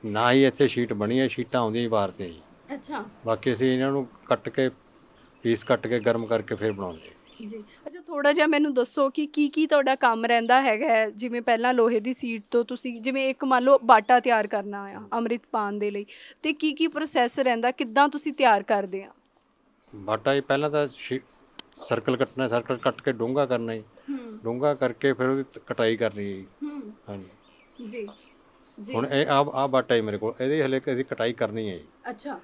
ਨਾ ਹੀ ਇੱਥੇ ਸ਼ੀਟ ਬਣੀ ਹੈ ਸ਼ੀਟਾਂ ਆਉਂਦੀਆਂ ਹੀ ਬਾਹਰ ਤੇ ਜੀ ਅੱਛਾ ਬਾਕੀ ਅਸੀਂ ਇਹਨਾਂ ਨੂੰ ਕੱਟ ਕੇ ਪੀਸ ਕੱਟ ਕੇ ਗਰਮ ਕਰਕੇ ਫਿਰ ਬਣਾਉਂਦੇ ਜੀ ਅੱਛਾ ਥੋੜਾ ਜਿਹਾ ਮੈਨੂੰ ਦੱਸੋ ਕਿ ਕੀ ਕੀ ਤੁਹਾਡਾ ਕੰਮ ਰਹਿੰਦਾ ਹੈਗਾ ਜਿਵੇਂ ਪਹਿਲਾਂ ਲੋਹੇ ਦੀ ਸੀਟ ਤੋਂ ਤੁਸੀਂ ਜਿਵੇਂ ਇੱਕ ਮੰਨ ਲਓ ਬਾਟਾ ਤਿਆਰ ਕਰਨਾ ਆ ਅੰਮ੍ਰਿਤ ਪਾਨ ਦੇ ਲਈ ਤੇ ਕੀ ਕੀ ਪ੍ਰੋਸੈਸ ਰਹਿੰਦਾ ਕਿੱਦਾਂ ਤੁਸੀਂ ਤਿਆਰ ਕਰਦੇ ਆ ਬਾਟਾ ਇਹ ਪਹਿਲਾਂ ਤਾਂ ਸਰਕਲ ਕੱਟਣਾ ਸਰਕਲ ਕੱਟ ਕੇ ਡੂੰਗਾ ਕਰਨਾ ਹੈ ਡੂੰਗਾ ਕਰਕੇ ਫਿਰ ਉਹਦੀ ਕਟਾਈ ਕਰਨੀ ਹੈ ਹਾਂਜੀ ਜੀ ਜੀ ਹੁਣ ਇਹ ਆ ਆ ਬਾਟਾ ਹੀ ਮੇਰੇ ਕੋਲ ਇਹਦੀ ਹਲੇ ਅਸੀਂ ਕਟਾਈ ਕਰਨੀ ਹੈ ਜੀ ਅੱਛਾ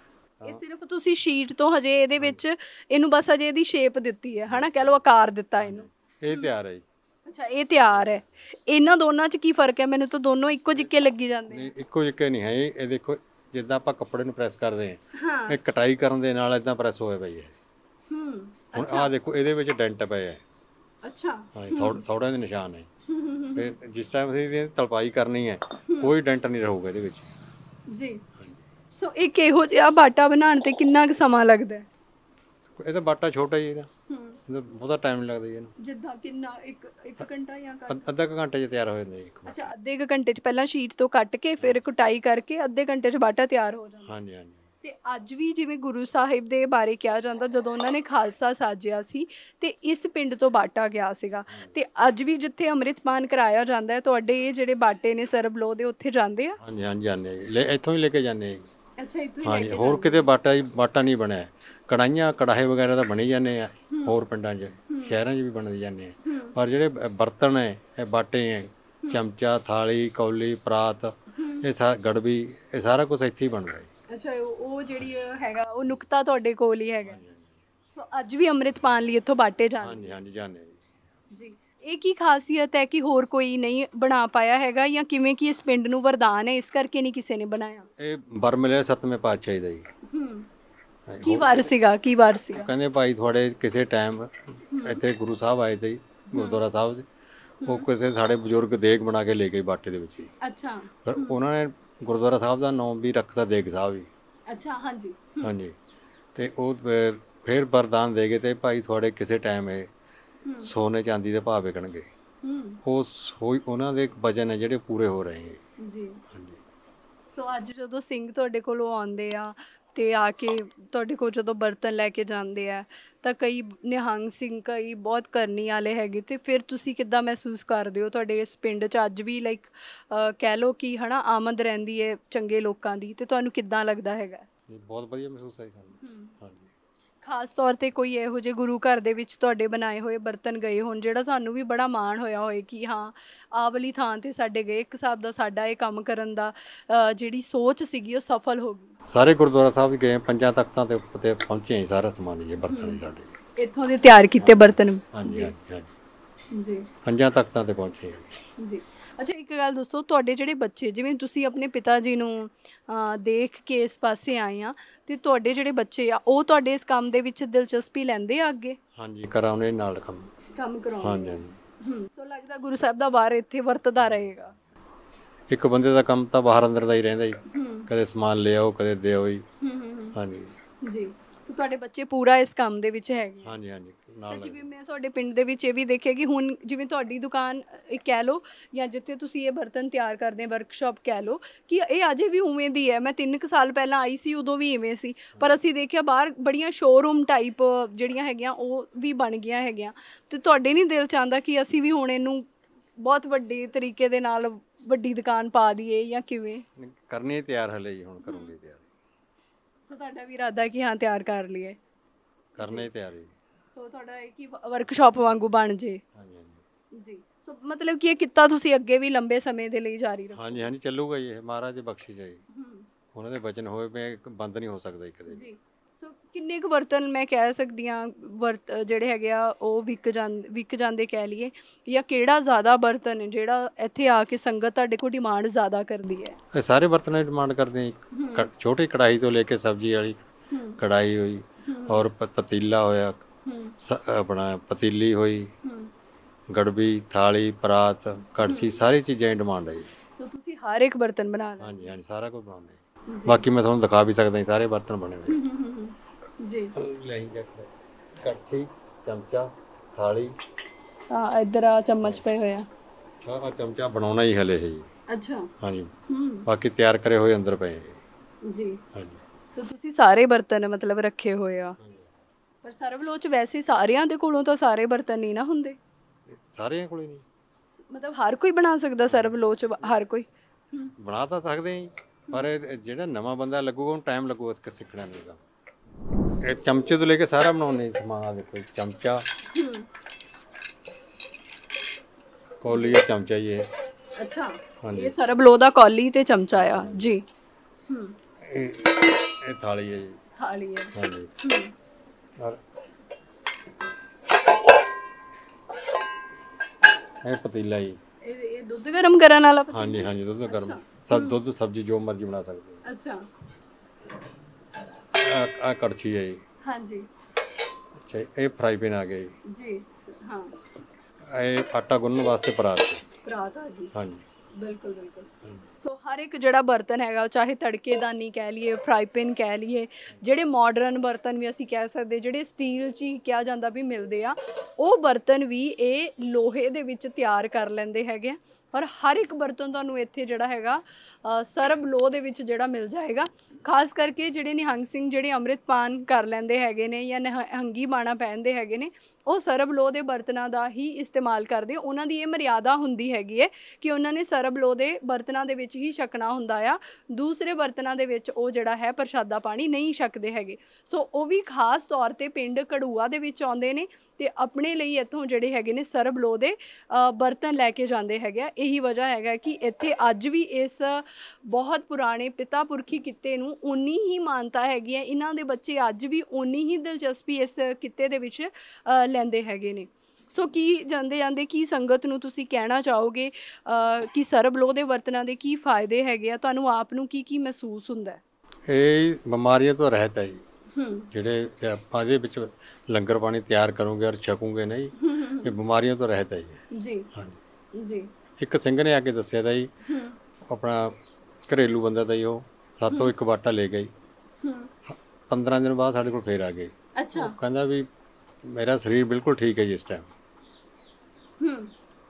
ਇਹ ਸਿਰਫ ਤੁਸੀਂ ਸ਼ੀਟ ਤੋਂ ਹਜੇ ਇਹਦੇ ਵਿੱਚ ਇਹਨੂੰ ਬਸ ਹਜੇ ਇਹਦੀ ਸ਼ੇਪ ਦਿੱਤੀ ਹੈ ਹਨਾ ਕਹਿ ਲਓ ਆਕਾਰ ਦਿੱਤਾ ਇਹਨੂੰ ਇਹ ਤਿਆਰ ਹੈ ਜੀ ਅੱਛਾ ਇਹ ਤਿਆਰ ਹੈ ਇਹਨਾਂ ਦੋਨਾਂ 'ਚ ਕੀ ਫਰਕ ਹੈ ਮੈਨੂੰ ਤਾਂ ਦੋਨੋਂ ਇੱਕੋ ਜਿੱਕੇ ਲੱਗੀ ਜਾਂਦੇ ਨਹੀਂ ਇੱਕੋ ਜਿੱਕੇ ਨਹੀਂ ਹੈ ਇਹ ਇਹ ਦੇਖੋ ਜਿੱਦਾਂ ਆਪਾਂ ਕੱਪੜੇ ਨੂੰ ਪ੍ਰੈਸ ਕਰਦੇ ਹਾਂ ਇਹ ਕਟਾਈ ਕਰਨ ਦੇ ਨਾਲ ਇਦਾਂ ਪ੍ਰੈਸ ਹੋਇਆ ਪਈ ਹੈ ਹੂੰ ਹੁਣ ਆਹ ਦੇਖੋ ਇਹਦੇ ਵਿੱਚ ਡੈਂਟ ਪਏ ਹੈ ਅੱਛਾ ਹਾਂ ਥੋੜਾ ਦੇ ਨਿਸ਼ਾਨ ਹੈ ਫਿਰ ਜਿਸ ਟਾਈਮ ਅਸੀਂ ਤਲਪਾਈ ਕਰਨੀ ਹੈ ਕੋਈ ਡੈਂਟ ਨਹੀਂ ਰਹੂਗਾ ਇਹਦੇ ਵਿੱਚ ਜੀ ਸੋ ਇੱਕ ਇਹੋ ਜਿਹਾ ਬਾਟਾ ਬਣਾਉਣ ਤੇ ਕਿੰਨਾ ਕੁ ਸਮਾਂ ਲੱਗਦਾ ਇਹ ਤਾਂ ਬਾਟਾ ਛੋਟਾ ਜੀ ਇਹਦਾ ਹੂੰ ਬਹੁਤਾ ਟਾਈਮ ਲੱਗਦਾ ਜੀ ਇਹਨੂੰ ਜਿੱਦਾਂ ਕਿੰਨਾ ਇੱਕ ਇੱਕ ਘੰਟਾ ਜਾਂ ਅੱਧਾ ਕੁ ਘੰਟੇ 'ਚ ਤਿਆਰ ਹੋ ਜਾਂਦਾ ਜੀ ਅੱਛਾ ਅੱਧੇ ਕੁ ਘੰਟੇ 'ਚ ਪਹਿਲਾਂ ਸ਼ੀਟ ਤੋਂ ਕੱਟ ਕੇ ਫਿਰ ਕਟਾਈ ਕਰਕੇ ਅੱਧੇ ਘੰਟੇ 'ਚ ਬਾਟਾ ਤਿਆਰ ਹੋ ਜਾਂਦਾ ਹਾਂਜੀ ਹਾਂਜੀ ਤੇ ਅੱਜ ਵੀ ਜਿਵੇਂ ਗੁਰੂ ਸਾਹਿਬ ਦੇ ਬਾਰੇ ਕਿਹਾ ਜਾਂਦਾ ਜਦੋਂ ਉਹਨਾਂ ਨੇ ਖਾਲਸਾ ਸਾਜਿਆ ਸੀ ਤੇ ਇਸ ਪਿੰਡ ਤੋਂ ਬਾਟਾ ਗਿਆ ਸੀਗਾ ਤੇ ਅੱਜ ਵੀ ਜਿੱਥੇ ਅੰਮ੍ਰਿਤਪਾਨ ਕਰਾਇਆ ਜਾਂਦਾ ਹੈ ਤੁਹਾਡੇ ਇਹ ਜਿਹੜੇ ਬਾਟੇ ਨੇ ਸਰਬਲੋ ਦੇ ਉੱਥੇ ਜਾਂਦੇ ਆ ਹਾਂਜੀ ਹਾਂਜੀ ਜਾਂਦੇ ਆ ਇੱਥੋਂ ਹੀ ਲੈ ਕੇ ਜਾਂਦੇ ਆ ਅੱਛਾ ਇੱਥੇ ਹਾਂਜੀ ਹੋਰ ਕਿਤੇ ਬਾਟਾ ਬਾਟਾ ਨਹੀਂ ਬਣਿਆ ਕੜਾਈਆਂ ਕੜਾਹੇ ਵਗੈਰਾ ਤਾਂ ਬਣੇ ਜਾਂਦੇ ਆ ਹੋਰ ਪਿੰਡਾਂ 'ਚ ਸ਼ਹਿਰਾਂ 'ਚ ਵੀ ਬਣਦੇ ਜਾਂਦੇ ਆ ਪਰ ਜਿਹੜੇ ਬਰਤਨ ਐ ਇਹ ਬਾਟੇ ਐ ਚਮਚਾ ਥਾਲੀ ਕੌਲੀ ਪਰਾਤ ਇਹ ਸਾਰਾ ਗੜਵੀ ਇਹ ਸਾਰਾ ਕੁਝ ਇੱਥੇ ਹੀ ਬਣਦਾ ਹੈ ਅੱਛਾ ਉਹ ਜਿਹੜੀ ਹੈਗਾ ਉਹ ਨੁਕਤਾ ਤੁਹਾਡੇ ਕੋਲ ਹੀ ਹੈਗਾ ਸੋ ਅੱਜ ਵੀ ਅੰਮ੍ਰਿਤ ਪਾਣ ਲਈ ਇੱਥੋਂ ਬਾਟੇ ਜਾਂਦੇ ਹਾਂਜੀ ਹਾਂਜੀ ਜਾਂਦੇ ਜੀ ਜੀ ਇਹ ਕੀ ਖਾਸੀਅਤ ਹੈ ਕਿ ਹੋਰ ਕੋਈ ਨਹੀਂ ਬਣਾ ਪਾਇਆ ਹੈਗਾ ਜਾਂ ਕਿਵੇਂ ਕਿ ਇਸ ਪਿੰਡ ਨੂੰ ਵਰਦਾਨ ਹੈ ਇਸ ਕਰਕੇ ਨਹੀਂ ਕਿਸੇ ਨੇ ਬਣਾਇਆ ਇਹ ਵਰ ਮਿਲੇ ਸਤਵੇਂ ਪਾਤਸ਼ਾਹ ਦਾ ਜੀ ਕੀ ਵਾਰ ਸੀਗਾ ਕੀ ਵਾਰ ਸੀਗਾ ਕਹਿੰਦੇ ਭਾਈ ਤੁਹਾਡੇ ਕਿਸੇ ਟਾਈਮ ਇੱਥੇ ਗੁਰੂ ਸਾਹਿਬ ਆਏ ਤੇ ਗੁਰਦੁਆਰਾ ਸਾਹਿਬ ਜੀ ਉਹ ਕਿਸੇ ਸਾਡੇ ਬਜ਼ੁਰਗ ਦੇਗ ਬਣਾ ਕੇ ਲੈ ਗਏ ਬਾਟੇ ਦੇ ਵਿੱਚ ਹੀ ਅੱਛਾ ਉਹਨਾਂ ਨੇ ਗੁਰਦੁਆਰਾ ਸਾਹਿਬ ਦਾ ਨਾਮ ਵੀ ਰੱਖਤਾ ਦੇਗ ਸਾਹਿਬ ਹੀ ਅੱਛਾ ਹਾਂਜੀ ਹਾਂਜੀ ਤੇ ਉਹ ਫਿਰ ਵਰਦਾਨ ਦੇ ਗਏ ਤੇ ਭਾਈ ਤੁਹਾਡੇ ਕਿਸੇ ਟਾਈਮ ਇਹ ਸੋਨੇ ਚਾਂਦੀ ਦੇ ਭਾਅ ਵਿਕਣਗੇ ਉਹ ਉਹਨਾਂ ਦੇ ਵਜਨ ਹੈ ਜਿਹੜੇ ਪੂਰੇ ਹੋ ਰਹੇ ਹੈ ਜੀ ਸੋ ਅੱਜ ਜਦੋਂ ਸਿੰਘ ਤੁਹਾਡੇ ਕੋਲ ਆਉਂਦੇ ਆ ਤੇ ਆ ਕੇ ਤੁਹਾਡੇ ਕੋਲ ਜਦੋਂ ਬਰਤਨ ਲੈ ਕੇ ਜਾਂਦੇ ਆ ਤਾਂ ਕਈ ਨਿਹੰਗ ਸਿੰਘ ਕਈ ਬਹੁਤ ਕਰਨੀ ਵਾਲੇ ਹੈਗੇ ਤੇ ਫਿਰ ਤੁਸੀਂ ਕਿੱਦਾਂ ਮਹਿਸੂਸ ਕਰਦੇ ਹੋ ਤੁਹਾਡੇ ਇਸ ਪਿੰਡ 'ਚ ਅੱਜ ਵੀ ਲਾਈਕ ਕਹਿ ਲੋ ਕਿ ਹਨਾ ਆਮਦ ਰਹਿੰਦੀ ਹੈ ਚੰਗੇ ਲੋਕਾਂ ਦੀ ਤੇ ਤੁਹਾਨੂੰ ਕਿੱਦਾਂ ਲੱਗਦਾ ਹੈਗਾ ਬਹੁਤ ਵਧੀਆ ਮਹਿਸੂਸ ਆਈ ਸਾਨੂੰ ਖਾਸ ਤੌਰ ਤੇ ਕੋਈ ਇਹੋ ਜਿਹੇ ਗੁਰੂ ਘਰ ਦੇ ਵਿੱਚ ਤੁਹਾਡੇ ਬਣਾਏ ਹੋਏ ਬਰਤਨ ਗਏ ਹੋਣ ਜਿਹੜਾ ਤੁਹਾਨੂੰ ਵੀ ਬੜਾ ਮਾਣ ਹੋਇਆ ਹੋਏ ਕਿ ਹਾਂ ਆਵਲੀ ਵਾਲੀ ਥਾਂ ਤੇ ਸਾਡੇ ਗਏ ਇੱਕ ਸਾਬ ਦਾ ਸਾਡਾ ਇਹ ਕੰਮ ਕਰਨ ਦਾ ਜਿਹੜੀ ਸੋਚ ਸੀਗੀ ਉਹ ਸਫਲ ਹੋ ਗਈ ਸਾਰੇ ਗੁਰਦੁਆਰਾ ਸਾਹਿਬ ਵੀ ਗਏ ਪੰਜਾਂ ਤਖਤਾਂ ਤੇ ਉੱਤੇ ਪਹੁੰਚੇ ਸਾਰਾ ਸਮਾਨ ਜੀ ਬਰਤਨ ਸਾਡੇ ਇੱਥੋਂ ਦੇ ਤਿਆਰ ਕੀਤੇ ਬਰਤਨ ਹਾਂਜੀ ਹਾਂਜੀ ਜੀ ਪੰਜਾਂ ਤਖਤਾਂ ਤੇ ਪਹੁੰਚੇ ਜੀ ਅੱਛਾ ਇੱਕ ਗੱਲ ਦੱਸੋ ਤੁਹਾਡੇ ਜਿਹੜੇ ਬੱਚੇ ਜਿਵੇਂ ਤੁਸੀਂ ਆਪਣੇ ਪਿਤਾ ਜੀ ਨੂੰ ਦੇਖ ਕੇ ਇਸ ਪਾਸੇ ਆਏ ਆ ਤੇ ਤੁਹਾਡੇ ਜਿਹੜੇ ਬੱਚੇ ਆ ਉਹ ਤੁਹਾਡੇ ਇਸ ਕੰਮ ਦੇ ਵਿੱਚ ਦਿਲਚਸਪੀ ਲੈਂਦੇ ਆ ਅੱਗੇ ਹਾਂਜੀ ਕਰਾਉਨੇ ਨਾਲ ਕੰਮ ਕੰਮ ਕਰਾਉਂਦੇ ਹਾਂਜੀ ਹਾਂਜੀ ਹੂੰ ਸੋ ਲੱਗਦਾ ਗੁਰੂ ਸਾਹਿਬ ਦਾ ਵਾਰ ਇੱਥੇ ਵਰਤਦਾ ਰਹੇਗਾ ਇੱਕ ਬੰਦੇ ਦਾ ਕੰਮ ਤਾਂ ਬਾਹਰ ਅੰਦਰ ਦਾ ਹੀ ਰਹਿੰਦਾ ਜੀ ਕਦੇ ਸਮਾਨ ਲਿਆਓ ਕਦੇ ਦਿਓ ਜੀ ਹਾਂਜੀ ਜੀ ਸੋ ਤੁਹਾਡੇ ਬੱਚੇ ਪੂਰਾ ਇਸ ਕੰਮ ਦੇ ਵਿੱਚ ਹੈਗੇ ਹਾਂਜੀ ਹਾਂਜੀ ਨਾਲ ਜਿਵੇਂ ਮੈਂ ਤੁਹਾਡੇ ਪਿੰਡ ਦੇ ਵਿੱਚ ਇਹ ਵੀ ਦੇਖਿਆ ਕਿ ਹੁਣ ਜਿਵੇਂ ਤੁਹਾਡੀ ਦੁਕਾਨ ਇਹ ਕਹਿ ਲਓ ਜਾਂ ਜਿੱਥੇ ਤੁਸੀਂ ਇਹ ਬਰਤਨ ਤਿਆਰ ਕਰਦੇ ਵਰਕਸ਼ਾਪ ਕਹਿ ਲਓ ਕਿ ਇਹ ਅਜੇ ਵੀ ਉਵੇਂ ਦੀ ਹੈ ਮੈਂ 3 ਸਾਲ ਪਹਿਲਾਂ ਆਈ ਸੀ ਉਦੋਂ ਵੀ ਇਵੇਂ ਸੀ ਪਰ ਅਸੀਂ ਦੇਖਿਆ ਬਾਹਰ ਬੜੀਆਂ ਸ਼ੋਰੂਮ ਟਾਈਪ ਜਿਹੜੀਆਂ ਹੈਗੀਆਂ ਉਹ ਵੀ ਬਣ ਗਈਆਂ ਹੈਗੀਆਂ ਤੇ ਤੁਹਾਡੇ ਨਹੀਂ ਦਿਲ ਚਾਹੁੰਦਾ ਕਿ ਅਸੀਂ ਵੀ ਹੁਣ ਇਹਨੂੰ ਬਹੁਤ ਵੱਡੇ ਤਰੀਕੇ ਦੇ ਨਾਲ ਵੱਡੀ ਦੁਕਾਨ ਪਾ ਦਈਏ ਜਾਂ ਕਿਵੇਂ ਕਰਨੀ ਤਿਆਰ ਹਲੇ ਜੀ ਹੁਣ ਕਰੂੰਗੀ ਤਿਆਰ ਸੋ ਤੁਹਾਡਾ ਵੀ ਇਰਾਦਾ ਕਿ ਹਾਂ ਤਿਆਰ ਕਰ ਲਈਏ ਕਰਨੇ ਹੀ ਤਿਆਰ ਹੈ ਸੋ ਤੁਹਾਡਾ ਇਹ ਕਿ ਵਰਕਸ਼ਾਪ ਵਾਂਗੂ ਬਣ ਜੇ ਹਾਂਜੀ ਹਾਂਜੀ ਜੀ ਸੋ ਮਤਲਬ ਕਿ ਇਹ ਕਿੱਤਾ ਤੁਸੀਂ ਅੱਗੇ ਵੀ ਲੰਬੇ ਸਮੇਂ ਦੇ ਲਈ ਜਾਰੀ ਰੱਖੋ ਹਾਂਜੀ ਹਾਂਜੀ ਚੱਲੂਗਾ ਇਹ ਮਹਾਰਾਜ ਬਖਸ਼ੀ ਬਖਸ਼ਿਸ਼ ਹੂੰ ਉਹਨਾਂ ਦੇ ਬਚਨ ਹੋਏ ਮੈਂ ਬੰਦ ਨਹੀਂ ਹੋ ਸਕਦਾ ਇੱਕ ਦੇ ਜੀ ਸੋ ਕਿੰਨੇ ਕੁ ਬਰਤਨ ਮੈਂ ਕਹਿ ਸਕਦੀ ਆ ਵਰਤ ਜਿਹੜੇ ਹੈਗੇ ਆ ਉਹ ਵਿਕ ਜਾਂਦੇ ਵਿਕ ਜਾਂਦੇ ਕਹਿ ਲਈਏ ਜਾਂ ਕਿਹੜਾ ਜ਼ਿਆਦਾ ਬਰਤਨ ਹੈ ਜਿਹੜਾ ਇੱਥੇ ਆ ਕੇ ਸੰਗਤ ਤੁਹਾਡੇ ਕੋਲ ਡਿਮਾਂਡ ਜ਼ਿਆਦਾ ਕਰਦੀ ਹੈ ਸਾਰੇ ਬਰਤਨਾਂ ਦੀ ਡਿਮਾਂਡ ਕਰਦੇ ਆ ਛੋਟੇ ਕੜਾਈ ਤੋਂ ਲੈ ਕੇ ਸਬਜ਼ੀ ਵਾਲੀ ਕੜਾਈ ਹੋਈ ਔਰ ਪਤੀਲਾ ਹੋਇਆ ਆਪਣਾ ਪਤੀਲੀ ਹੋਈ ਗੜਬੀ ਥਾਲੀ ਪਰਾਤ ਕੜਛੀ ਸਾਰੀ ਚੀਜ਼ਾਂ ਦੀ ਡਿਮਾਂਡ ਹੈ ਸੋ ਤੁਸੀਂ ਹਰ ਇੱਕ ਬਰਤਨ ਬਣਾ ਲੈਂਦੇ ਹਾਂਜੀ ਹਾਂਜੀ ਸਾਰਾ ਕੁਝ ਬਣਾਉਂਦੇ ਬਾਕੀ ਮੈਂ ਤੁਹਾਨੂੰ ਦਿਖਾ ਵੀ ਸਕਦਾ ਸਾਰੇ ਬਰਤਨ ਬਣੇ ਹੋਏ ਜੀ ਚਮਚਾ ਥਾਲੀ ਆ ਇਧਰ ਆ ਚਮਚ ਪਏ ਹੋਇਆ ਆ ਚਮਚਾ ਬਣਾਉਣਾ ਹੀ ਹਲੇ ਹੈ ਅੱਛਾ ਹਾਂਜੀ ਬਾਕੀ ਤਿਆਰ ਕਰੇ ਹੋਏ ਅੰਦਰ ਪਏ ਜੀ ਹਾਂਜੀ ਸੋ ਤੁਸੀਂ ਸਾਰੇ ਬਰਤਨ ਮਤਲਬ ਰੱਖੇ ਹੋਏ ਆ ਪਰ ਲੋਚ ਵੈਸੇ ਸਾਰਿਆਂ ਦੇ ਕੋਲੋਂ ਤਾਂ ਸਾਰੇ ਬਰਤਨ ਨਹੀਂ ਨਾ ਹੁੰਦੇ ਸਾਰਿਆਂ ਕੋਲੇ ਨਹੀਂ ਮਤਲਬ ਹਰ ਕੋਈ ਬਣਾ ਸਕਦਾ ਲੋਚ ਹਰ ਕੋਈ ਬਣਾ ਤਾਂ ਸਕਦੇ ਆ ਪਰ ਜਿਹੜਾ ਨਵਾਂ ਬੰਦਾ ਲੱਗੂਗਾ ਉਹਨੂੰ ਟਾਈਮ ਲੱਗੂ ਇਸ ਸਿੱਖਣਾ ਨੂੰ ਇਹ ਚਮਚੇ ਤੋਂ ਲੈ ਕੇ ਸਾਰਾ ਬਣਾਉਣੇ ਸਮਾਨ ਆ ਦੇਖੋ ਚਮਚਾ ਕੌਲੀ ਇਹ ਚਮਚਾ ਹੀ ਇਹ ਅੱਛਾ ਇਹ ਸਾਰਾ ਬਲੋ ਦਾ ਕੌਲੀ ਤੇ ਚਮਚਾ ਆ ਜੀ ਹੂੰ ਇਹ ਇਹ ਥਾਲੀ ਹੈ ਜੀ ਥਾਲੀ ਹੈ ਹਾਂਜੀ ਔਰ ਇਹ ਪਤੀਲਾ ਜੀ ਇਹ ਇਹ ਦੁੱਧ ਗਰਮ ਕਰਨ ਵਾਲਾ ਪਤੀਲਾ ਹਾਂਜੀ ਹਾਂਜੀ ਦੁੱਧ ਗਰਮ ਸਭ ਦੁੱਧ ਸਬਜ਼ੀ ਜੋ ਮਰਜ਼ੀ ਬਣਾ ਸਕਦੇ ਹੋ ਅੱਛਾ ਆ ਆ ਕੜਛੀ ਹੈ ਜੀ ਹਾਂਜੀ ਅੱਛਾ ਇਹ ਫਰਾਈ ਪੈਨ ਆ ਗਿਆ ਜੀ ਜੀ ਹਾਂ ਇਹ ਆਟਾ ਗੁੰਨਣ ਵਾਸਤੇ ਪਰਾਤ ਪਰਾਤ ਆ ਜੀ ਹਾਂਜੀ ਬਿਲਕੁਲ ਬਿਲਕੁਲ ਸੋ ਹਰ ਇੱਕ ਜਿਹੜਾ ਬਰਤਨ ਹੈਗਾ ਚਾਹੇ ਤੜਕੇਦਾਨੀ ਕਹਿ ਲਈਏ ਫਰਾਈ ਪੈਨ ਕਹਿ ਲਈਏ ਜਿਹੜੇ ਮਾਡਰਨ ਬਰਤਨ ਵੀ ਅਸੀਂ ਕਹਿ ਸਕਦੇ ਜਿਹੜੇ ਸਟੀਲ 'ਚ ਹੀ ਕਿਹਾ ਜਾਂਦਾ ਵੀ ਮਿਲਦੇ ਆ ਉਹ ਬਰਤਨ ਵੀ ਇਹ ਲੋਹੇ ਦੇ ਵਿੱਚ ਤਿਆਰ ਕਰ ਲੈਂਦੇ ਹੈਗੇ ਪਰ ਹਰ ਇੱਕ ਬਰਤਨ ਤੁਹਾਨੂੰ ਇੱਥੇ ਜਿਹੜਾ ਹੈਗਾ ਸਰਬ ਲੋਹ ਦੇ ਵਿੱਚ ਜਿਹੜਾ ਮਿਲ ਜਾਏਗਾ ਖਾਸ ਕਰਕੇ ਜਿਹੜੇ ਨਿਹੰਗ ਸਿੰਘ ਜਿਹੜੇ ਅੰਮ੍ਰਿਤਪਾਨ ਕਰ ਲੈਂਦੇ ਹੈਗੇ ਨੇ ਜਾਂ ਨਿਹੰਗੀ ਬਾਣਾ ਪਹਿਨਦੇ ਹੈਗੇ ਨੇ ਉਹ ਸਰਬ ਲੋਹ ਦੇ ਬਰਤਨਾਂ ਦਾ ਹੀ ਇਸਤੇਮਾਲ ਕਰਦੇ ਉਹਨਾਂ ਦੀ ਇਹ ਮਰਿਆਦਾ ਹੁੰਦੀ ਹੈਗੀ ਹੈ ਕਿ ਉਹਨਾਂ ਨੇ ਸਰਬ ਲੋਹ ਦੇ ਬਰਤਨਾਂ ਦੇ ਵਿੱਚ ਹੀ ਛਕਣਾ ਹੁੰਦਾ ਆ ਦੂਸਰੇ ਬਰਤਨਾਂ ਦੇ ਵਿੱਚ ਉਹ ਜਿਹੜਾ ਹੈ ਪ੍ਰਸ਼ਾਦਾ ਪਾਣੀ ਨਹੀਂ ਛਕਦੇ ਹੈਗੇ ਸੋ ਉਹ ਵੀ ਖਾਸ ਤੌਰ ਤੇ ਪਿੰਡ ਕੜੂਆ ਦੇ ਵਿੱਚ ਆਉਂਦੇ ਨੇ ਤੇ ਆਪਣੇ ਲਈ ਇੱਥੋਂ ਜਿਹੜੇ ਹੈਗੇ ਨੇ ਸਰਬ ਲੋ ਦੇ ਬਰਤਨ ਲੈ ਕੇ ਜਾਂਦੇ ਹੈਗੇ ਆ ਇਹੀ ਵਜ੍ਹਾ ਹੈਗਾ ਕਿ ਇੱਥੇ ਅੱਜ ਵੀ ਇਸ ਬਹੁਤ ਪੁਰਾਣੇ ਪਿਤਾ ਪੁਰਖੀ ਕਿੱਤੇ ਨੂੰ ਉਨੀ ਹੀ ਮਾਨਤਾ ਹੈਗੀ ਹੈ ਇਹਨਾਂ ਦੇ ਬੱਚੇ ਅੱਜ ਵੀ ਉਨੀ ਹੀ ਦਿਲਚਸਪੀ ਇਸ ਕਿੱਤੇ ਦੇ ਵਿੱਚ ਲੈਂਦੇ ਹੈਗੇ ਨੇ ਸੋ ਕੀ ਜਾਂਦੇ ਜਾਂਦੇ ਕੀ ਸੰਗਤ ਨੂੰ ਤੁਸੀਂ ਕਹਿਣਾ ਚਾਹੋਗੇ ਕਿ ਸਰਬ ਲੋਹ ਦੇ ਵਰਤਨਾਂ ਦੇ ਕੀ ਫਾਇਦੇ ਹੈਗੇ ਆ ਤੁਹਾਨੂੰ ਆਪ ਨੂੰ ਕੀ ਕੀ ਮਹਿਸੂਸ ਹੁੰਦਾ ਇਹ ਬਿਮਾਰੀਆਂ ਤੋਂ ਰਹਿਤ ਹੈ ਜੀ ਜਿਹੜੇ ਆਪਾਂ ਦੇ ਵਿੱਚ ਲੰਗਰ ਪਾਣੀ ਤਿਆਰ ਕਰੋਗੇ ਔਰ ਛਕੋਗੇ ਨਹੀਂ ਇਹ ਬਿਮਾਰੀਆਂ ਤੋਂ ਰਹਿਤ ਹੈ ਜੀ ਹਾਂਜੀ ਜੀ ਇੱਕ ਸਿੰਘ ਨੇ ਆ ਕੇ ਦੱਸਿਆ ਤਾਂ ਜੀ ਆਪਣਾ ਘਰੇਲੂ ਬੰਦਾ ਤਾਂ ਜੀ ਉਹ ਸਾਥੋਂ ਇੱਕ ਬਾਟਾ ਲੈ ਗਈ 15 ਦਿਨ ਬਾਅਦ ਸਾਡੇ ਕੋਲ ਫੇਰ ਆ ਗਏ ਅੱਛਾ ਕਹਿੰਦਾ ਵੀ ਮੇਰਾ ਸਰੀਰ ਬਿਲਕੁਲ ਠੀਕ ਹੈ ਜੀ ਇਸ ਟਾਈਮ ਹੂੰ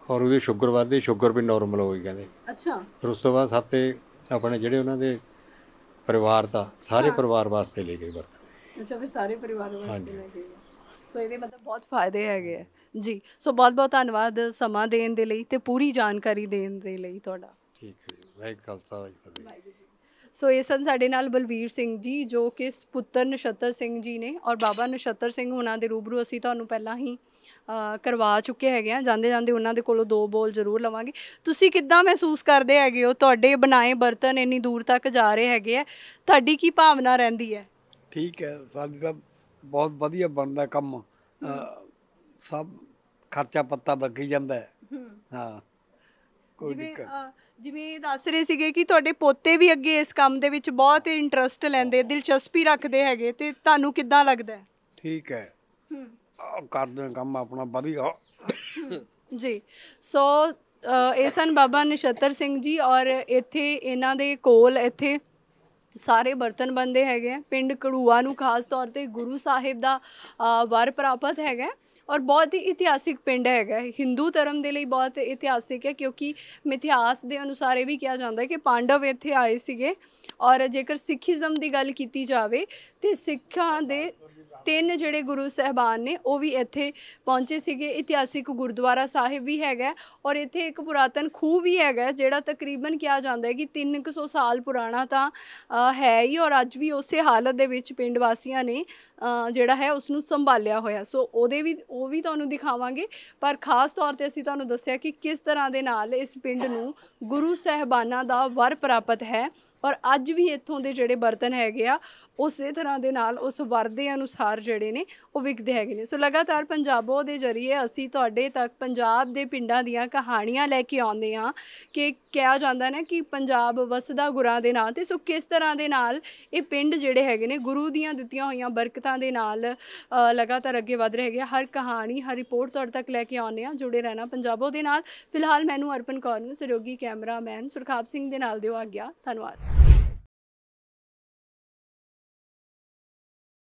ਔਰ ਉਹਦੀ ਸ਼ੂਗਰ ਵੱਧਦੀ ਸ਼ੂਗਰ ਵੀ ਨਾਰਮਲ ਹੋ ਗਈ ਕਹਿੰਦੇ ਅੱਛਾ ਫਿਰ ਉਸ ਤੋਂ ਬਾਅਦ ਸਾਤੇ ਆਪਣੇ ਜਿਹੜੇ ਉਹਨਾਂ ਦੇ ਪਰਿਵਾਰ ਦਾ ਸਾਰੇ ਪਰਿਵਾਰ ਵਾਸਤੇ ਲੈ ਕੇ ਵਰਤ ਅੱਛਾ ਫਿਰ ਸਾਰੇ ਪਰਿਵਾਰ ਵਾਸਤੇ ਲੈ ਕੇ ਸੋ ਇਹਦੇ ਮਤਲਬ ਬਹੁਤ ਫਾਇਦੇ ਹੈਗੇ ਜੀ ਸੋ ਬਹੁਤ ਬਹੁਤ ਧੰਨਵਾਦ ਸਮਾਂ ਦੇਣ ਦੇ ਲਈ ਤੇ ਪੂਰੀ ਜਾਣਕਾਰੀ ਦੇਣ ਦੇ ਲਈ ਤੁਹਾਡਾ ਠੀਕ ਹੈ ਜੀ ਵਾਹਿਗੁਰੂ ਖਾਲਸਾ ਵਾਹਿਗੁਰੂ ਸੋ ਇਹ ਸਨ ਸਾਡੇ ਨਾਲ ਬਲਵੀਰ ਸਿੰਘ ਜੀ ਜੋ ਕਿ ਪੁੱਤਰ ਨਛੱਤਰ ਸਿੰਘ ਜੀ ਨੇ ਔਰ ਬਾਬਾ ਨਛੱਤਰ ਸਿੰਘ ਉਹਨਾਂ ਦੇ ਰੂਬਰੂ ਅਸੀਂ ਤੁਹਾਨੂੰ ਪਹਿਲਾਂ ਹੀ ਕਰਵਾ ਚੁੱਕੇ ਹੈਗੇ ਆ ਜਾਂਦੇ ਜਾਂਦੇ ਉਹਨਾਂ ਦੇ ਕੋਲੋਂ ਦੋ ਬੋਲ ਜ਼ਰੂਰ ਲਵਾਂਗੇ ਤੁਸੀਂ ਕਿੱਦਾਂ ਮਹਿਸੂਸ ਕਰਦੇ ਹੈਗੇ ਹੋ ਤੁਹਾਡੇ ਬਣਾਏ ਬਰਤਨ ਇੰਨੀ ਦੂਰ ਤੱਕ ਜਾ ਰਹੇ ਹੈਗੇ ਆ ਤੁਹਾਡੀ ਕੀ ਭਾਵਨਾ ਰਹਿੰਦੀ ਹੈ ਠੀਕ ਹੈ ਸਾਡੀ ਤਾਂ ਬਹੁਤ ਵਧੀਆ ਬਣਦਾ ਕੰਮ ਸਭ ਖਰਚਾ ਪੱਤਾ ਲੱਗੀ ਜਾਂਦਾ ਹਾਂ ਜਿਵੇਂ ਅ, ਜਿਵੇਂ ਦੱਸ ਰਹੇ ਸੀਗੇ ਕਿ ਤੁਹਾਡੇ ਪੋਤੇ ਵੀ ਅੱਗੇ ਇਸ ਕੰਮ ਦੇ ਵਿੱਚ ਬਹੁਤ ਇੰਟਰਸਟ ਲੈਂਦੇ ਦਿਲਚਸਪੀ ਰੱਖਦੇ ਹੈਗੇ ਤੇ ਤੁਹਾਨੂੰ ਕਿੱਦਾਂ ਲੱਗਦਾ ਠੀਕ ਹੈ ਆਹ ਕਰਦੇ ਹਾਂ ਕੰਮ ਆਪਣਾ ਵਧੀਆ ਜੀ ਸੋ ਅ, ਇਹ ਸਨ ਬਾਬਾ ਨਿਸ਼ਤਰ ਸਿੰਘ ਜੀ ਔਰ ਇੱਥੇ ਇਹਨਾਂ ਦੇ ਕੋਲ ਇੱਥੇ ਸਾਰੇ ਬਰਤਨ ਬੰਦੇ ਹੈਗੇ ਆ ਪਿੰਡ ਕੜੂਆ ਨੂੰ ਖਾਸ ਤੌਰ ਤੇ ਗੁਰੂ ਸਾਹਿਬ ਦਾ ਅ, ਵਰ ਪ੍ਰਾਪਤ ਹੈਗਾ ਔਰ ਬਹੁਤ ਹੀ ਇਤਿਹਾਸਿਕ ਪਿੰਡ ਹੈਗਾ Hindu ਧਰਮ ਦੇ ਲਈ ਬਹੁਤ ਇਤਿਹਾਸਿਕ ਹੈ ਕਿਉਂਕਿ ਮਿਥਿਹਾਸ ਦੇ ਅਨੁਸਾਰ ਇਹ ਵੀ ਕਿਹਾ ਜਾਂਦਾ ਹੈ ਕਿ ਪਾਂਡਵ ਇੱਥੇ ਆਏ ਸੀਗੇ ਔਰ ਜੇਕਰ ਸਿੱਖੀਜ਼ਮ ਦੀ ਗੱਲ ਕੀਤੀ ਜਾਵੇ ਤੇ ਸਿੱਖਾਂ ਦੇ ਤਿੰਨ ਜਿਹੜੇ ਗੁਰੂ ਸਹਿਬਾਨ ਨੇ ਉਹ ਵੀ ਇੱਥੇ ਪਹੁੰਚੇ ਸੀਗੇ ਇਤਿਹਾਸਿਕ ਗੁਰਦੁਆਰਾ ਸਾਹਿਬ ਵੀ ਹੈਗਾ ਔਰ ਇੱਥੇ ਇੱਕ ਪੁਰਾਤਨ ਖੂਹ ਵੀ ਹੈਗਾ ਜਿਹੜਾ ਤਕਰੀਬਨ ਕਿਹਾ ਜਾਂਦਾ ਹੈ ਕਿ 300 ਸਾਲ ਪੁਰਾਣਾ ਤਾਂ ਹੈ ਹੀ ਔਰ ਅੱਜ ਵੀ ਉਸੇ ਹਾਲਤ ਦੇ ਵਿੱਚ ਪਿੰਡ ਵਾਸੀਆਂ ਨੇ ਜਿਹੜਾ ਹੈ ਉਸ ਨੂੰ ਸੰਭਾਲਿਆ ਹੋਇਆ ਸੋ ਉਹਦੇ ਵੀ ਉਹ ਵੀ ਤੁਹਾਨੂੰ ਦਿਖਾਵਾਂਗੇ ਪਰ ਖਾਸ ਤੌਰ ਤੇ ਅਸੀਂ ਤੁਹਾਨੂੰ ਦੱਸਿਆ ਕਿ ਕਿਸ ਤਰ੍ਹਾਂ ਦੇ ਨਾਲ ਇਸ ਪਿੰਡ ਨੂੰ ਗੁਰੂ ਸਹਿਬਾਨਾਂ ਦਾ ਵਰ ਪ੍ਰਾਪਤ ਹੈ ਔਰ ਅੱਜ ਵੀ ਇੱਥੋਂ ਦੇ ਜਿਹੜੇ ਬਰਤਨ ਹੈਗੇ ਆ ਉਸੇ ਤਰ੍ਹਾਂ ਦੇ ਨਾਲ ਉਸ ਵਰ ਦੇ ਅਨੁਸਾਰ ਜਿਹੜੇ ਨੇ ਉਹ ਵਿਕਦੇ ਹੈਗੇ ਨੇ ਸੋ ਲਗਾਤਾਰ ਪੰਜਾਬੋ ਦੇ ਜ਼ਰੀਏ ਅਸੀਂ ਤੁਹਾਡੇ ਤੱਕ ਪੰਜਾਬ ਦੇ ਪਿੰਡਾਂ ਦੀਆਂ ਕਹਾਣੀਆਂ ਲੈ ਕੇ ਆਉਂਦੇ ਆ ਕਿ ਕਿਹਾ ਜਾਂਦਾ ਨਾ ਕਿ ਪੰਜਾਬ ਵਸਦਾ ਗੁਰਾਂ ਦੇ ਨਾਂ ਤੇ ਸੋ ਕਿਸ ਤਰ੍ਹਾਂ ਦੇ ਨਾਲ ਇਹ ਪਿੰਡ ਜਿਹੜੇ ਹੈਗੇ ਨੇ ਗੁਰੂ ਦੀਆਂ ਦਿੱਤੀਆਂ ਹੋਈਆਂ ਬਰਕਤਾਂ ਦੇ ਨਾਲ ਲਗਾਤਾਰ ਅੱਗੇ ਵਧ ਰਹੇ ਹੈਗੇ ਹਰ ਕਹਾਣੀ ਹਰ ਰਿਪੋਰਟ ਤੁਹਾਡੇ ਤੱਕ ਲੈ ਕੇ ਆਉਂਦੇ ਆ ਜੁੜੇ ਰਹਿਣਾ ਪੰਜਾਬੋ ਦੇ ਨਾਲ ਫਿਲਹਾਲ ਮੈਨੂੰ ਅਰਪਣ ਕੌਰ ਨੂੰ ਸਹਿਯੋਗੀ ਕੈਮਰਾਮੈਨ ਸੁਰਖਾਬ ਸਿੰਘ ਦੇ ਨਾਲ ਦਿਓ ਆ ਗਿਆ ਧੰਨਵਾਦ